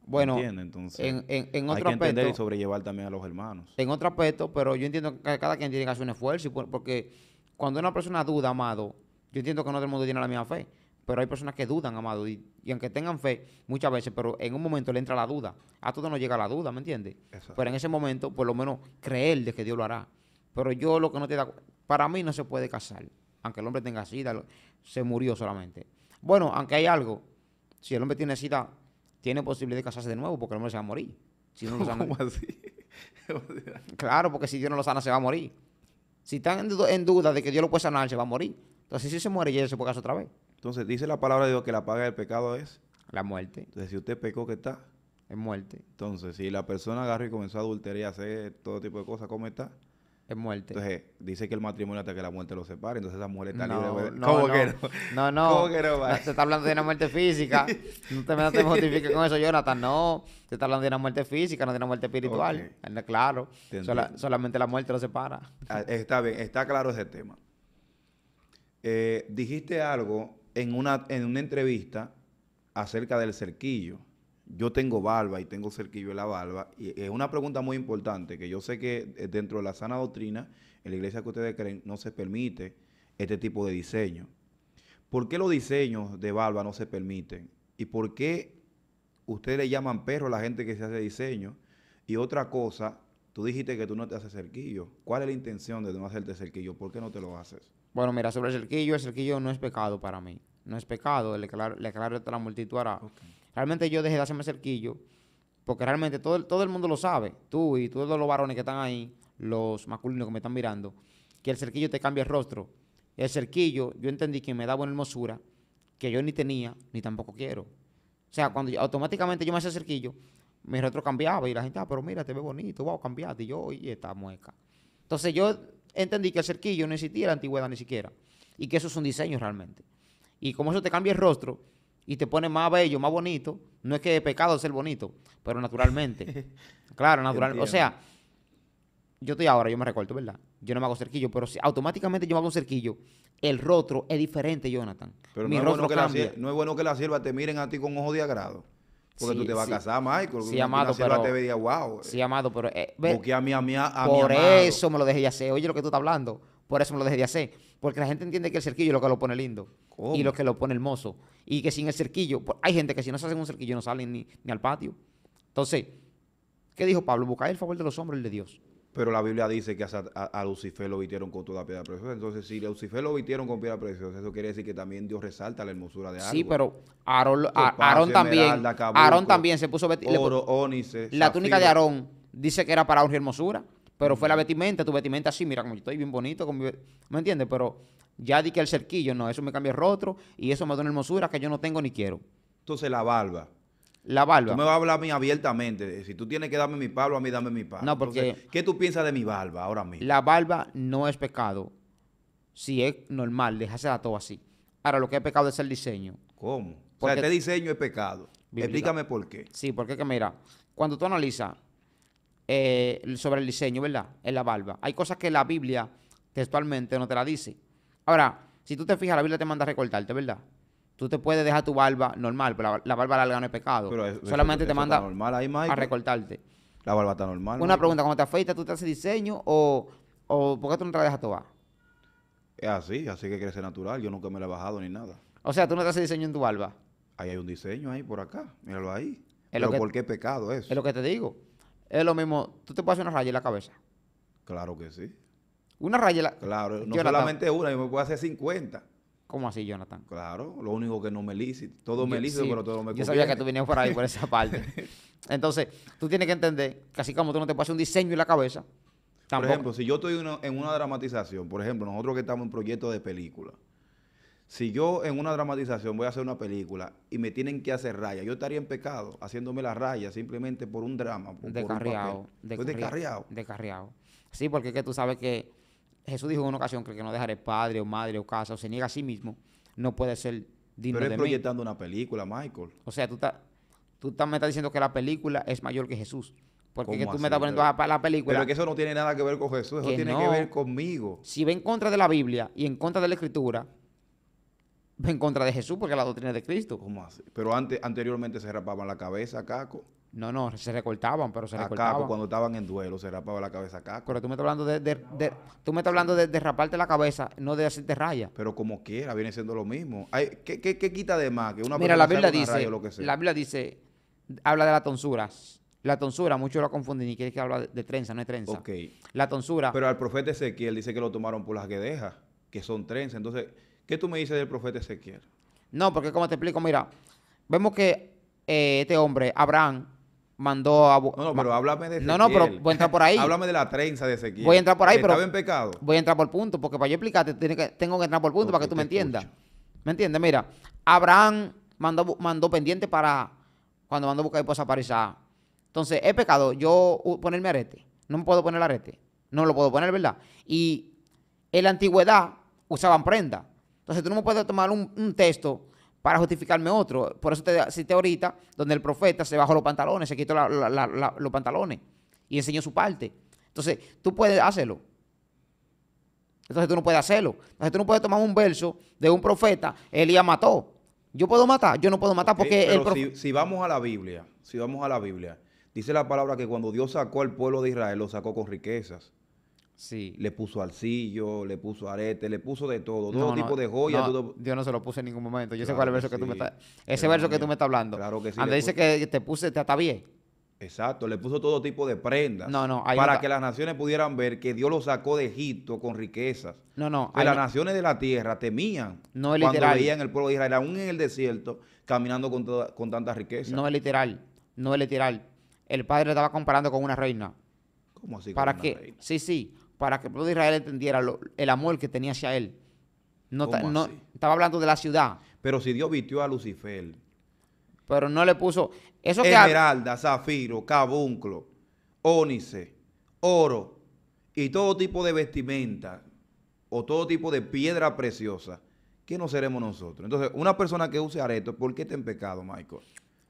Bueno, Entonces, en, en, hay que entender y sobrellevar también a los hermanos. En otro aspecto, pero yo entiendo que cada quien tiene que hacer un esfuerzo porque cuando una persona duda, amado, yo entiendo que no todo el mundo tiene la misma fe, pero hay personas que dudan, amado, y, aunque tengan fe muchas veces, pero en un momento le entra la duda. A todos nos llega la duda, ¿me entiendes? Pero en ese momento, por lo menos, creer de que Dios lo hará. Pero yo lo que no te da... Para mí no se puede casar, aunque el hombre tenga sida, se murió solamente. Bueno, aunque hay algo, si el hombre tiene sida, tiene posibilidad de casarse de nuevo porque el hombre se va a morir. *laughs* ¿Cómo así? *laughs* claro, porque si Dios no lo sana, se va a morir. Si están en, duda de que Dios lo puede sanar, se va a morir. Entonces, si se muere, ya se puede casar otra vez. Entonces, dice la palabra de Dios que la paga del pecado es la muerte. Entonces, si usted pecó, ¿qué está? Es muerte. Entonces, si la persona agarró y comenzó a adulterar hacer todo tipo de cosas, ¿cómo está? Es muerte. Entonces, dice que el matrimonio hasta que la muerte lo separe. Entonces, esa mujer está no, libre. No, ¿Cómo no, que no? No, no. ¿Cómo que no, Se está hablando de una muerte física. *laughs* no te, no justifiques con eso, Jonathan. No. Se está hablando de una muerte física, no de una muerte espiritual. Claro. solamente la muerte lo separa. Ah, está bien. Está claro ese tema. Eh, dijiste algo en una entrevista acerca del cerquillo yo tengo barba y tengo cerquillo en la barba, y es una pregunta muy importante, que yo sé que eh, dentro de la sana doctrina, en la iglesia que ustedes creen, no se permite este tipo de diseño. ¿Por qué los diseños de barba no se permiten? ¿Y por qué ustedes le llaman perro a la gente que se hace diseño? Y otra cosa, tú dijiste que tú no te haces cerquillo. ¿Cuál es la intención de no hacerte cerquillo? ¿Por qué no te lo haces? Bueno, mira, sobre el cerquillo, el cerquillo no es pecado para mí. No es pecado, le aclaro, le a la multitud ahora. Realmente yo dejé de hacerme cerquillo, porque realmente todo, todo el mundo lo sabe, tú y todos los varones que están ahí, los masculinos que me están mirando, que el cerquillo te cambia el rostro. El cerquillo, yo entendí que me daba buena hermosura, que yo ni tenía, ni tampoco quiero. O sea, cuando automáticamente yo me hacía cerquillo, mi rostro cambiaba y la gente, ah, pero mira, te ve bonito, wow, cambiaste. Y yo, oye, está mueca. Entonces yo entendí que el cerquillo no existía en la antigüedad ni siquiera. Y que eso es un diseño realmente. Y como eso te cambia el rostro, y te pone más bello, más bonito. No es que de pecado ser bonito, pero naturalmente. *laughs* claro, naturalmente. O sea, yo estoy ahora, yo me recorto, ¿verdad? Yo no me hago cerquillo, pero si automáticamente yo me hago cerquillo, el rostro es diferente, Jonathan. Pero Mi no, es bueno que la, no es bueno que la sierva te miren a ti con ojo de agrado. Porque tú te vas a casar, Michael. si amado, pero. Te veía, eh. Sí, amado, pero. Eh, porque a mí, a mí, a Por eso me lo dejé de hacer. Oye, lo que tú estás hablando. Por eso me lo dejé de hacer. Porque la gente entiende que el cerquillo es lo que lo pone lindo y lo que lo pone el mozo. Y que sin el cerquillo, hay gente que si no se hacen un cerquillo no salen ni, al patio. Entonces, ¿qué dijo Pablo? Buscar el favor de los hombres y de Dios. Pero la Biblia dice que a, Lucifer lo vistieron con toda piedra preciosa. Entonces, si Lucifer lo vistieron con piedra preciosa, eso quiere decir que también Dios resalta la hermosura de algo. Sí, pero Aarón, también, Aarón también se puso La túnica de Aarón dice que era para una hermosura, pero fue la mm. vestimenta, tu vestimenta así, mira como yo estoy bien bonito, ¿me entiendes? Pero ya di que el cerquillo, no, eso me cambia el rostro y eso me da una hermosura que yo no tengo ni quiero. Entonces la barba. La barba. Tú me vas a hablar a mí abiertamente. Si tú tienes que darme mi palo, a mí dame mi palo. No, porque. ¿Qué tú piensas de mi barba ahora mismo? La barba no es pecado. Si es normal, déjase a todo así. Ahora, lo que es pecado es el diseño. ¿Cómo? Porque, o sea, este diseño es pecado. Explícame por qué. Sí, porque que mira, cuando tú analizas eh, sobre el diseño, ¿verdad? En la barba, hay cosas que la Biblia textualmente no te la dice. Ahora, si tú te fijas, la Biblia te manda a recortarte, ¿verdad? Tú te puedes dejar tu barba normal, pero la, barba larga no es pecado. Pero Solamente te manda a recortarte. La barba está normal. Una pregunta, cuando te afeitas, ¿tú te haces diseño o, por qué tú no te la dejas toda? Es así, así que crece natural. Yo nunca me la he bajado ni nada. O sea, tú no te haces diseño en tu barba. Ahí hay un diseño ahí por acá. Míralo ahí. Pero ¿por qué pecado eso? Es lo que te digo. Es lo mismo. Tú te puedes hacer una raya en la cabeza. Claro que sí. Una raya. Claro, no solamente una, yo me puedo hacer 50. ¿Cómo así, Jonathan? Claro, lo único que no me lícito. Todo me lícito, pero todo me conviene. Yo sabía que tú venías por ahí, por esa *laughs* parte. Entonces, tú tienes que entender que así como tú no te puedes hacer un diseño en la cabeza, Por ejemplo, si yo estoy en una dramatización, por ejemplo, nosotros que estamos en proyecto de película, si yo en una dramatización voy a hacer una película y me tienen que hacer raya, yo estaría en pecado haciéndome la raya simplemente por un drama. Por, descarriado. un descarriado. Descarriado. Sí, porque es que tú sabes que Jesús dijo en una ocasión que que no dejaré padre o madre o casa o se niega a sí mismo no puede ser digno Pero es proyectando una película, Michael. O sea, tú, está, tú me estás diciendo que la película es mayor que Jesús. Porque tú me estás poniendo a la película. Pero que eso no tiene nada que ver con Jesús, eso tiene que ver conmigo. Si va en contra de la Biblia y en contra de la Escritura, va en contra de Jesús porque la doctrina de Cristo. ¿Cómo así? Pero antes, anteriormente se rapaban la cabeza, Caco. No, no, se recortaban, pero se pues, recortaban. A Caco, cuando estaban en duelo, se rapaba la cabeza Caco. Pero tú me estás hablando de, tú me estás hablando de, de, raparte la cabeza, no de hacerte raya. Pero como quiera, viene siendo lo mismo. ¿qué, quita de más? una Mira, la Biblia dice, la Biblia dice, habla de las tonsuras. La tonsura, muchos lo confunden y quieren que habla de, trenza, no es trenza. Ok. La tonsura. Pero al profeta Ezequiel dice que lo tomaron por las guedejas, que son trenzas. Entonces, ¿qué tú me dices del profeta Ezequiel? No, porque como te explico, mira, vemos que eh, este hombre, Abraham, mandó a... No, no, pero háblame de No, no, pero voy a entrar por ahí. háblame de la trenza de Ezequiel. Voy a entrar por ahí, pero... pecado. Voy a entrar por punto, porque para yo explicarte tengo que, tengo que entrar por punto para que tú me entiendas. ¿Me entiendes? Mira, Abraham mandó, mandó pendiente para cuando mandó a buscar esposa para Entonces, es pecado yo ponerme arete. No me puedo poner arete. No lo puedo poner, ¿verdad? Y en la antigüedad usaban prenda. Entonces, tú no me puedes tomar un texto para justificarme otro. Por eso te cité ahorita, donde el profeta se bajó los pantalones, se quitó los pantalones y enseñó su parte. Entonces, tú puedes hacerlo. Entonces tú no puedes hacerlo. Entonces tú no puedes tomar un verso de un profeta, Elías mató. Yo puedo matar, yo no puedo matar porque... el si, si vamos a la Biblia, si vamos a la Biblia, dice la palabra que cuando Dios sacó al pueblo de Israel, lo sacó con riquezas. Sí. Le puso arcillo, le puso arete, le puso de todo, todo tipo de joyas. Dios no se lo puse en ningún momento. Yo sé cuál es el verso que, tú me estás. Ese verso que tú me estás hablando. Claro que sí. Donde dice que te puse, te atavié. Exacto, le puso todo tipo de prendas. No, no, para que las naciones pudieran ver que Dios lo sacó de Egipto con riquezas. No, no. A las naciones de la tierra temían no es cuando veían el pueblo de Israel aún en el desierto caminando con, con tanta riqueza. No es literal, no es literal. El padre le estaba comparando con una reina. ¿Cómo así? ¿Para qué? Sí, sí para que el pueblo de Israel entendiera el amor que tenía hacia él. No, estaba hablando de la ciudad. Pero si Dios vistió a Lucifer. Pero no le puso. Eso Esmeralda, zafiro, cabunclo, ónice, oro y todo tipo de vestimenta o todo tipo de piedra preciosa. ¿Qué no seremos nosotros? Entonces, una persona que use areto, ¿por qué está en pecado, Michael?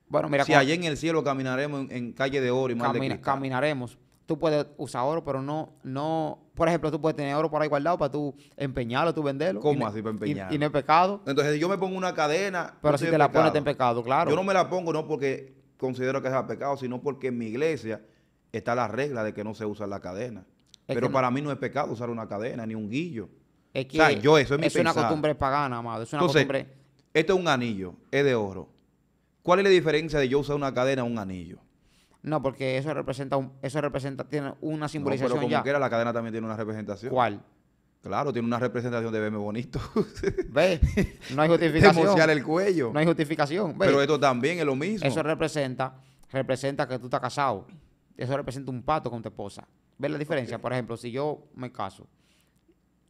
Bueno, mira, si allá en el cielo caminaremos en, calle de oro y más de cristal. Caminaremos tú puedes usar oro, pero no, no, por ejemplo, tú puedes tener oro por ahí guardado para tú empeñarlo, tú venderlo. ¿Cómo así para empeñarlo? Y, no es pecado. Entonces, si yo me pongo una cadena. Pero si te la pones, te en pecado, claro. Yo no me la pongo, no porque considero que sea pecado, sino porque en mi iglesia está la regla de que no se usa la cadena. pero para mí no es pecado usar una cadena, ni un guillo. Es yo, eso es, mi es una costumbre pagana, amado. Es una Entonces, costumbre. es un anillo, es de oro. ¿Cuál es la diferencia de yo usar una cadena a un anillo? No, porque eso representa un, eso representa, tiene una simbolización. pero como quiera, la cadena también tiene una representación. ¿Cuál? Claro, tiene una representación de verme bonito. *laughs* ¿Ves? No hay *laughs* justificación. De el cuello. No hay justificación. Pero esto también es lo mismo. Eso representa, representa que tú estás casado. Eso representa un pato con tu esposa. ¿Ves la diferencia? Por ejemplo, si yo me caso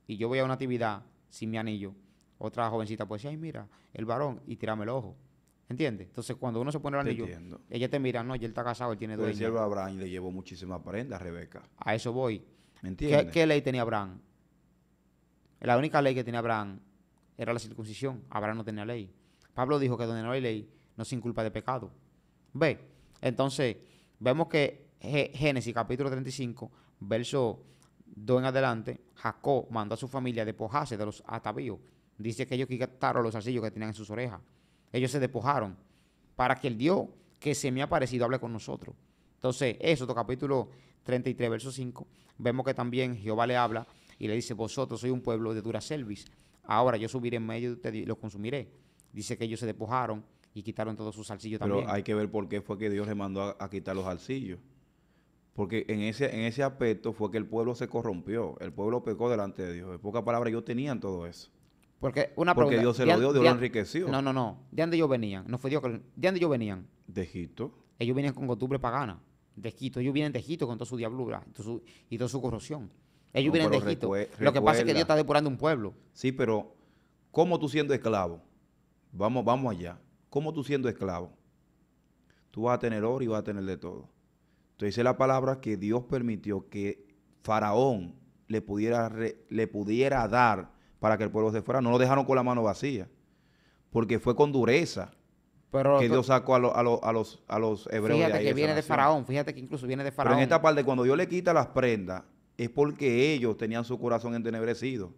y yo voy a una actividad sin mi anillo, otra jovencita puede decir, ay, mira, el varón, y tirame el ojo. ¿Entiendes? Entonces, cuando uno se pone el anillo, ella te mira, no, y él está casado, él tiene dos hijos. a Abraham y le llevó muchísimas prendas a Rebeca. A eso voy. ¿Me ¿Qué, ley tenía Abraham? La única ley que tenía Abraham era la circuncisión. Abraham no tenía ley. Pablo dijo que donde no hay ley, no sin culpa de pecado. ¿Ve? Entonces, vemos que Génesis capítulo 35, verso 2 en adelante, Jacob mandó a su familia despojarse de los atavíos. Dice que ellos quitaron los arcillos que tenían en sus orejas. Ellos se despojaron para que el Dios que se me ha parecido hable con nosotros. Entonces, eso, capítulo 33, verso 5, vemos que también Jehová le habla y le dice, vosotros sois un pueblo de dura selvis, ahora yo subiré en medio de ustedes y los consumiré. Dice que ellos se despojaron y quitaron todos sus también. Pero hay que ver por qué fue que Dios le mandó a, quitar los arcillos. Porque en ese, en ese aspecto fue que el pueblo se corrompió, el pueblo pecó delante de Dios. En pocas palabras, ellos tenían todo eso. Porque una Porque Dios se lo dio, Dios lo enriqueció. No, no, no. ¿De dónde ellos venían? No fue Dios ¿De dónde ellos venían? De Egipto. Ellos venían con costumbre pagana. De Egipto. Ellos vienen de Egipto con toda su diablura y toda su, y corrupción. Ellos vienen de Egipto. Lo que pasa es que Dios está depurando un pueblo. Sí, pero ¿cómo tú siendo esclavo? Vamos, vamos allá. ¿Cómo tú siendo esclavo? Tú vas a tener oro y vas a tener de todo. Entonces dice la palabra que Dios permitió que Faraón le pudiera, le pudiera dar para que el pueblo se fuera. No lo dejaron con la mano vacía, porque fue con dureza pero, que Dios sacó a, a, a, los, a los hebreos. Fíjate que viene de Faraón, fíjate que incluso viene de Faraón. Pero en esta parte, cuando Dios le quita las prendas, es porque ellos tenían su corazón entenebrecido.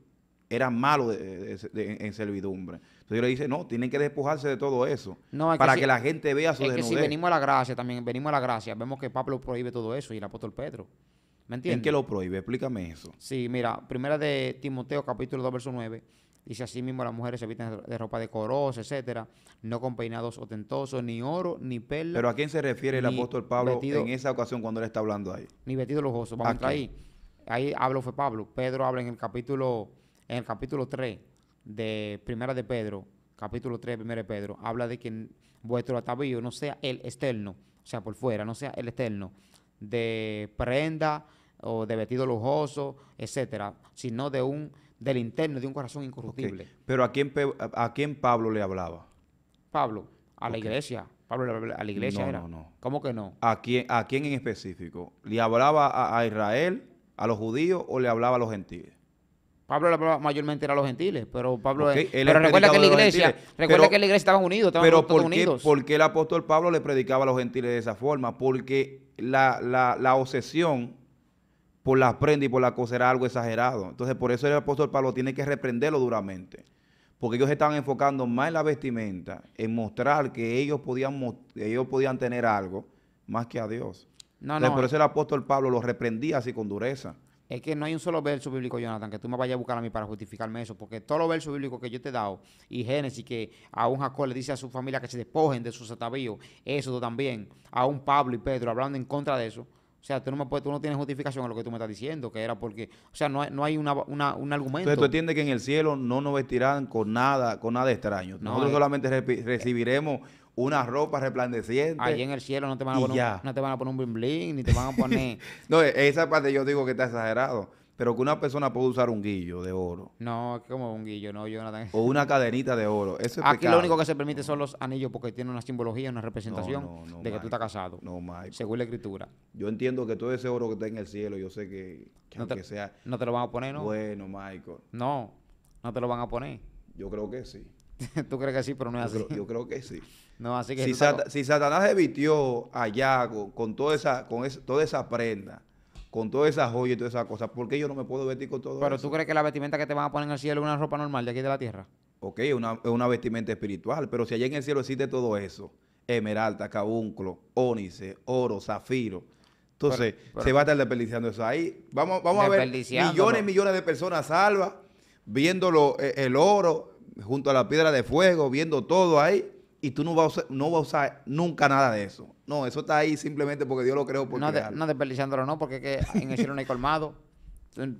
Eran malos en servidumbre. Entonces Dios le dice, no, tienen que despojarse de todo eso. para que, la gente vea su desnudez. si venimos a la gracia, también venimos a la gracia, vemos que Pablo prohíbe todo eso y el apóstol Pedro. ¿Me entiendes? ¿En qué lo prohíbe? Explícame eso. Sí, mira, primera de Timoteo, capítulo 2, verso 9. Dice así mismo las mujeres se visten de ropa de decorosa, etcétera, no con peinados ostentosos, ni oro, ni pelo. Pero ¿a quién se refiere el apóstol Pablo en esa ocasión cuando él está hablando ahí? Ni vestido lujoso, vamos a ahí. Ahí habló fue Pablo. Pedro habla en el capítulo en el capítulo 3 de Primera de Pedro, capítulo 3 de Primera de Pedro, habla de que vuestro atavío no sea el externo, o sea, por fuera, no sea el externo de prenda o de vestido lujoso, etcétera, sino de un del interno, de un corazón incorruptible. Pero ¿a quién, ¿a quién Pablo le hablaba? Pablo, a la iglesia. Pablo a la iglesia ¿Cómo que no? ¿A quién, ¿A quién en específico? ¿Le hablaba a, Israel, a los judíos o le hablaba a los gentiles? Pablo le hablaba mayormente a los gentiles, pero Pablo pero recuerda que la iglesia, recuerda que la iglesia estaban unidos, estaban pero ¿por qué, ¿por el apóstol Pablo le predicaba a los gentiles de esa forma? Porque la, la, la obsesión por la prenda y por la cosa era algo exagerado. Entonces, por eso el apóstol Pablo tiene que reprenderlo duramente. Porque ellos estaban enfocando más en la vestimenta, en mostrar que ellos podían, ellos podían tener algo más que a Dios. No, Entonces, no, por eso el apóstol Pablo lo reprendía así con dureza. Es que no hay un solo verso bíblico, Jonathan, que tú me vayas a buscar a mí para justificarme eso, porque todos los versos bíblicos que yo te he dado, y Génesis, que a un Jacob le dice a su familia que se despojen de sus atavíos, eso también, a un Pablo y Pedro hablando en contra de eso, o sea, tú no, tú no tienes justificación a lo que tú me estás diciendo, que era porque, o sea, no, no hay una, un argumento. Entonces tú entiendes que en el cielo no nos vestirán con nada, con nada extraño. Nosotros eh. solamente recibiremos una ropa resplandeciente. Ahí en el cielo no te van a poner, un, no te van a poner un bling bling, ni te van a poner... *laughs* no, e, esa parte yo digo que está exagerado pero que una persona puede usar un guillo de oro. No, es como un guillo, no, Jonathan. O una cadenita de oro. Aquí lo único que se permite son los anillos porque tiene una simbología, una representación de que tú estás casado. No, Michael. Según la escritura. Yo entiendo que todo ese oro que está en el cielo, yo sé que, no te, sea. No te lo van a poner, ¿no? Bueno, Michael. No, no te lo van a poner. Yo creo que sí. *laughs* tú crees que sí, pero no es así. yo creo que sí. *laughs* No, así que si, Satanás evitió a Yago con toda esa, con toda esa prenda con todas esas joyas y todas esas cosas, ¿por qué yo no me puedo vestir con todo Pero tú crees que la vestimenta que te van a poner en el cielo es una ropa normal de aquí de la tierra. Ok, es una, vestimenta espiritual, pero si allá en el cielo existe todo eso, esmeralda, cabunclo, ónice, oro, zafiro, entonces se va a estar desperdiciando eso ahí. Vamos, vamos a ver millones y millones de personas salvas, viendo e, el oro junto a la piedra de fuego, viendo todo ahí y tú no vas, a usar, no vas a usar nunca nada de eso. No, eso está ahí simplemente porque Dios lo creó por no, no desperdiciándolo, no, porque en el cielo no hay colmado. *laughs*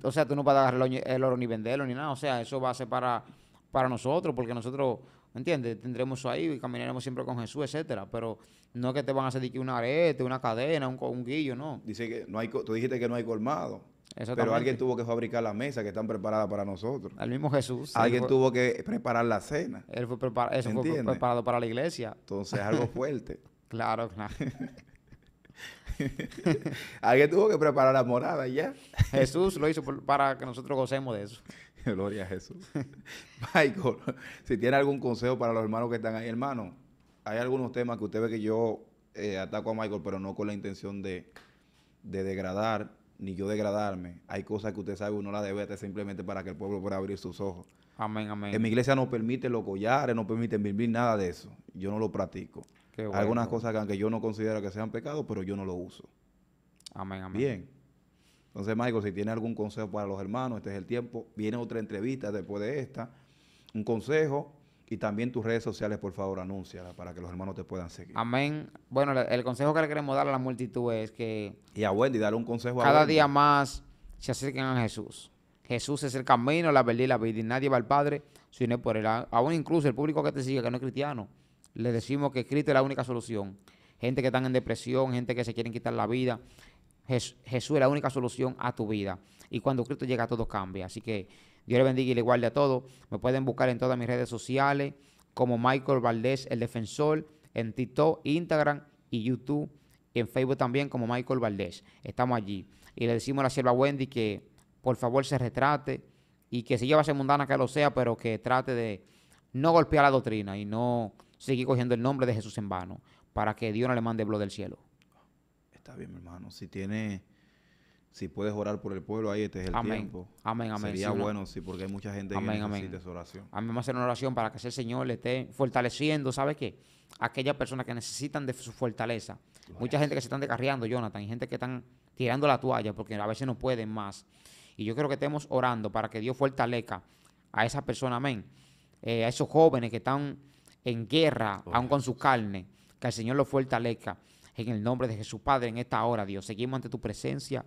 O sea, tú no vas a agarrar el oro ni venderlo ni nada. O sea, eso va a ser para, para nosotros, porque nosotros, ¿me entiendes? Tendremos eso ahí y caminaremos siempre con Jesús, etcétera. Pero no es que te van a hacer una arete, una cadena, un, un guillo, no. Dice que no hay, tú dijiste que no hay colmado. Pero alguien tuvo que fabricar la mesa que están preparadas para nosotros. Al mismo Jesús. Alguien tuvo que preparar la cena. Él fue preparado para la iglesia. Entonces, algo fuerte. *laughs* claro, claro. *laughs* alguien tuvo que preparar la morada ya. *laughs* Jesús lo hizo para que nosotros gocemos de eso. Gloria a Jesús. Michael, si tiene algún consejo para los hermanos que están ahí, hermano, hay algunos temas que usted ve que yo eh, ataco a Michael, pero no con la intención de, de degradar ni yo degradarme. Hay cosas que usted sabe, uno las debe hacer simplemente para que el pueblo pueda abrir sus ojos. Amén, amén. En mi iglesia no permite los collares, no permite vivir nada de eso. Yo no lo practico. Algunas cosas que aunque yo no considero que sean pecados, pero yo no lo uso. Amén, amén. Bien. Entonces, Michael, si tiene algún consejo para los hermanos, este es el tiempo. Viene otra entrevista después de esta. Un consejo y también tus redes sociales, por favor, anúnciala para que los hermanos te puedan seguir. Amén. Bueno, el consejo que le queremos dar a la multitud es que... Y a Wendy, darle un consejo a Cada día más se acerquen a Jesús. Jesús es el camino, la verdad y la vida. Y nadie va al Padre sino por él. Aún incluso el público que te sigue, que no es cristiano, le decimos que Cristo es la única solución. Gente que están en depresión, gente que se quieren quitar la vida. Jesús es la única solución a tu vida. Y cuando Cristo llega, todo cambia. Así que Dios le bendiga y le guarde a todos. Me pueden buscar en todas mis redes sociales como Michael Valdés, el defensor, en TikTok, Instagram y YouTube. en Facebook también como Michael Valdés. Estamos allí. Y le decimos a la sierva Wendy que por favor se retrate y que se lleva a ser mundana que lo sea, pero que trate de no golpear la doctrina y no seguir cogiendo el nombre de Jesús en vano para que Dios no le mande blog del cielo. Está bien, mi hermano. Si tiene si puedes orar por el pueblo, ahí este es el tiempo. Amén, Sería bueno, sí, porque hay mucha gente que necesita oración. Amén, vamos a hacer una oración para que el Señor le esté fortaleciendo, ¿sabe qué? Aquellas personas que necesitan de su fortaleza. Mucha gente que se están descarriando, Jonathan, y gente que están tirando la toalla porque a veces no pueden más. Y yo creo que estemos orando para que Dios fortalezca a esa persona amén. Eh, a esos jóvenes que están en guerra, aún con su carne, que el Señor los fortalezca. En el nombre de Jesús, Padre, en esta hora, Dios, seguimos ante tu presencia.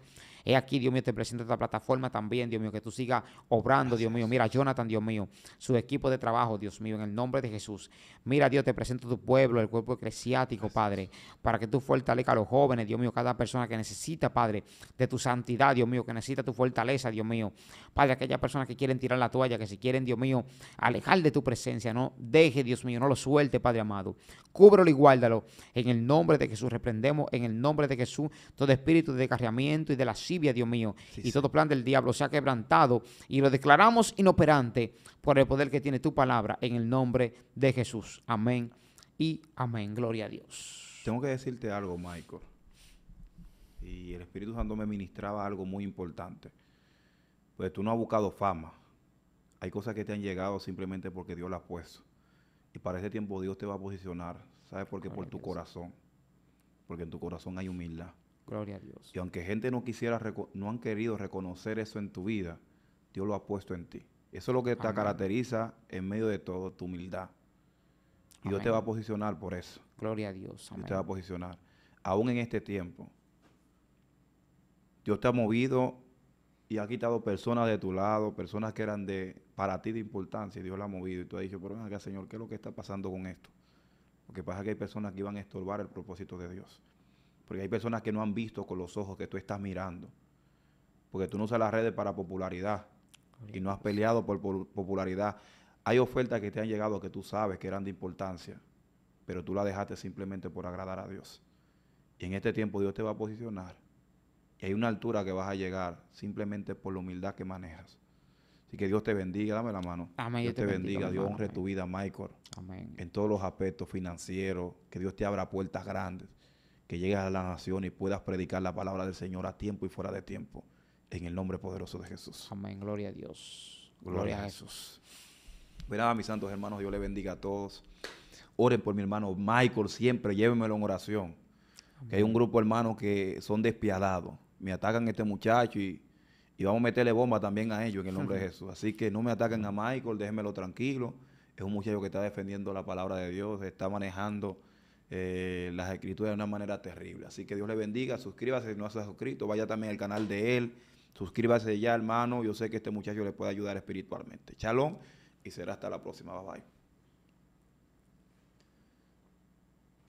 He aquí, Dios mío, te presento esta plataforma también, Dios mío, que tú sigas obrando, Dios mío. Mira, Jonathan, Dios mío, su equipo de trabajo, Dios mío, en el nombre de Jesús. Mira, Dios, te presento tu pueblo, el cuerpo eclesiástico, Padre, para que tú fortalezcas a los jóvenes, Dios mío, cada persona que necesita, Padre, de tu santidad, Dios mío, que necesita tu fortaleza, Dios mío. Padre, aquellas personas que quieren tirar la toalla, que si quieren, Dios mío, alejar de tu presencia, no deje, Dios mío, no lo suelte, Padre amado. Cúbrelo y guárdalo. En el nombre de Jesús, reprendemos en el nombre de Jesús todo espíritu de descarriamiento y de la Dios mío, y todo plan del diablo se ha quebrantado y lo declaramos inoperante por el poder que tiene tu palabra en el nombre de Jesús. Amén y amén. Gloria a Dios. Tengo que decirte algo, Michael. Y el Espíritu Santo me ministraba algo muy importante. Pues tú no has buscado fama. Hay cosas que te han llegado simplemente porque Dios las ha puesto. Y para ese tiempo Dios te va a posicionar. ¿Sabes por qué? Por tu corazón. Porque en tu corazón hay humildad. Gloria a Dios. Y aunque gente no quisiera, no han querido reconocer eso en tu vida, Dios lo ha puesto en ti. Eso es lo que te caracteriza en medio de todo, tu humildad. Y Dios te va a posicionar por eso. Gloria a Dios. Dios te va a posicionar. Aún en este tiempo. Dios te ha movido y ha quitado personas de tu lado, personas que eran de para ti de importancia. Dios la ha movido y tú has dicho, pero venga, Señor, ¿qué es lo que está pasando con esto? Porque pasa que hay personas que iban a estorbar el propósito de Dios. Porque hay personas que no han visto con los ojos que tú estás mirando. Porque tú no usas las redes para popularidad. Y no has peleado por, popularidad. Hay ofertas que te han llegado que tú sabes que eran de importancia, pero tú la dejaste simplemente por agradar a Dios. Y en este tiempo Dios te va a posicionar. Y hay una altura que vas a llegar simplemente por la humildad que manejas. Así que Dios te bendiga, dame la mano. Amén. Dios te, bendiga, bendiga Dios honre tu vida, Michael. Amén. En todos los aspectos financieros, que Dios te abra puertas grandes que llegues a la nación y puedas predicar la palabra del Señor a tiempo y fuera de tiempo. En el nombre poderoso de Jesús. Amén. Gloria a Dios. Gloria, a Jesús. Verá, mis santos hermanos, yo les bendiga a todos. Oren por mi hermano Michael siempre, llévenmelo en oración. Que hay un grupo hermano hermanos que son despiadados. Me atacan este muchacho y, y, vamos a meterle bomba también a ellos en el nombre de *laughs* Jesús. Así que no me ataquen a Michael, déjenmelo tranquilo. Es un muchacho que está defendiendo la palabra de Dios, está manejando eh, las escrituras de una manera terrible. Así que Dios le bendiga, suscríbase si no has suscrito, vaya también al canal de él, suscríbase ya hermano, yo sé que este muchacho le puede ayudar espiritualmente. Chalón y será hasta la próxima, bye bye.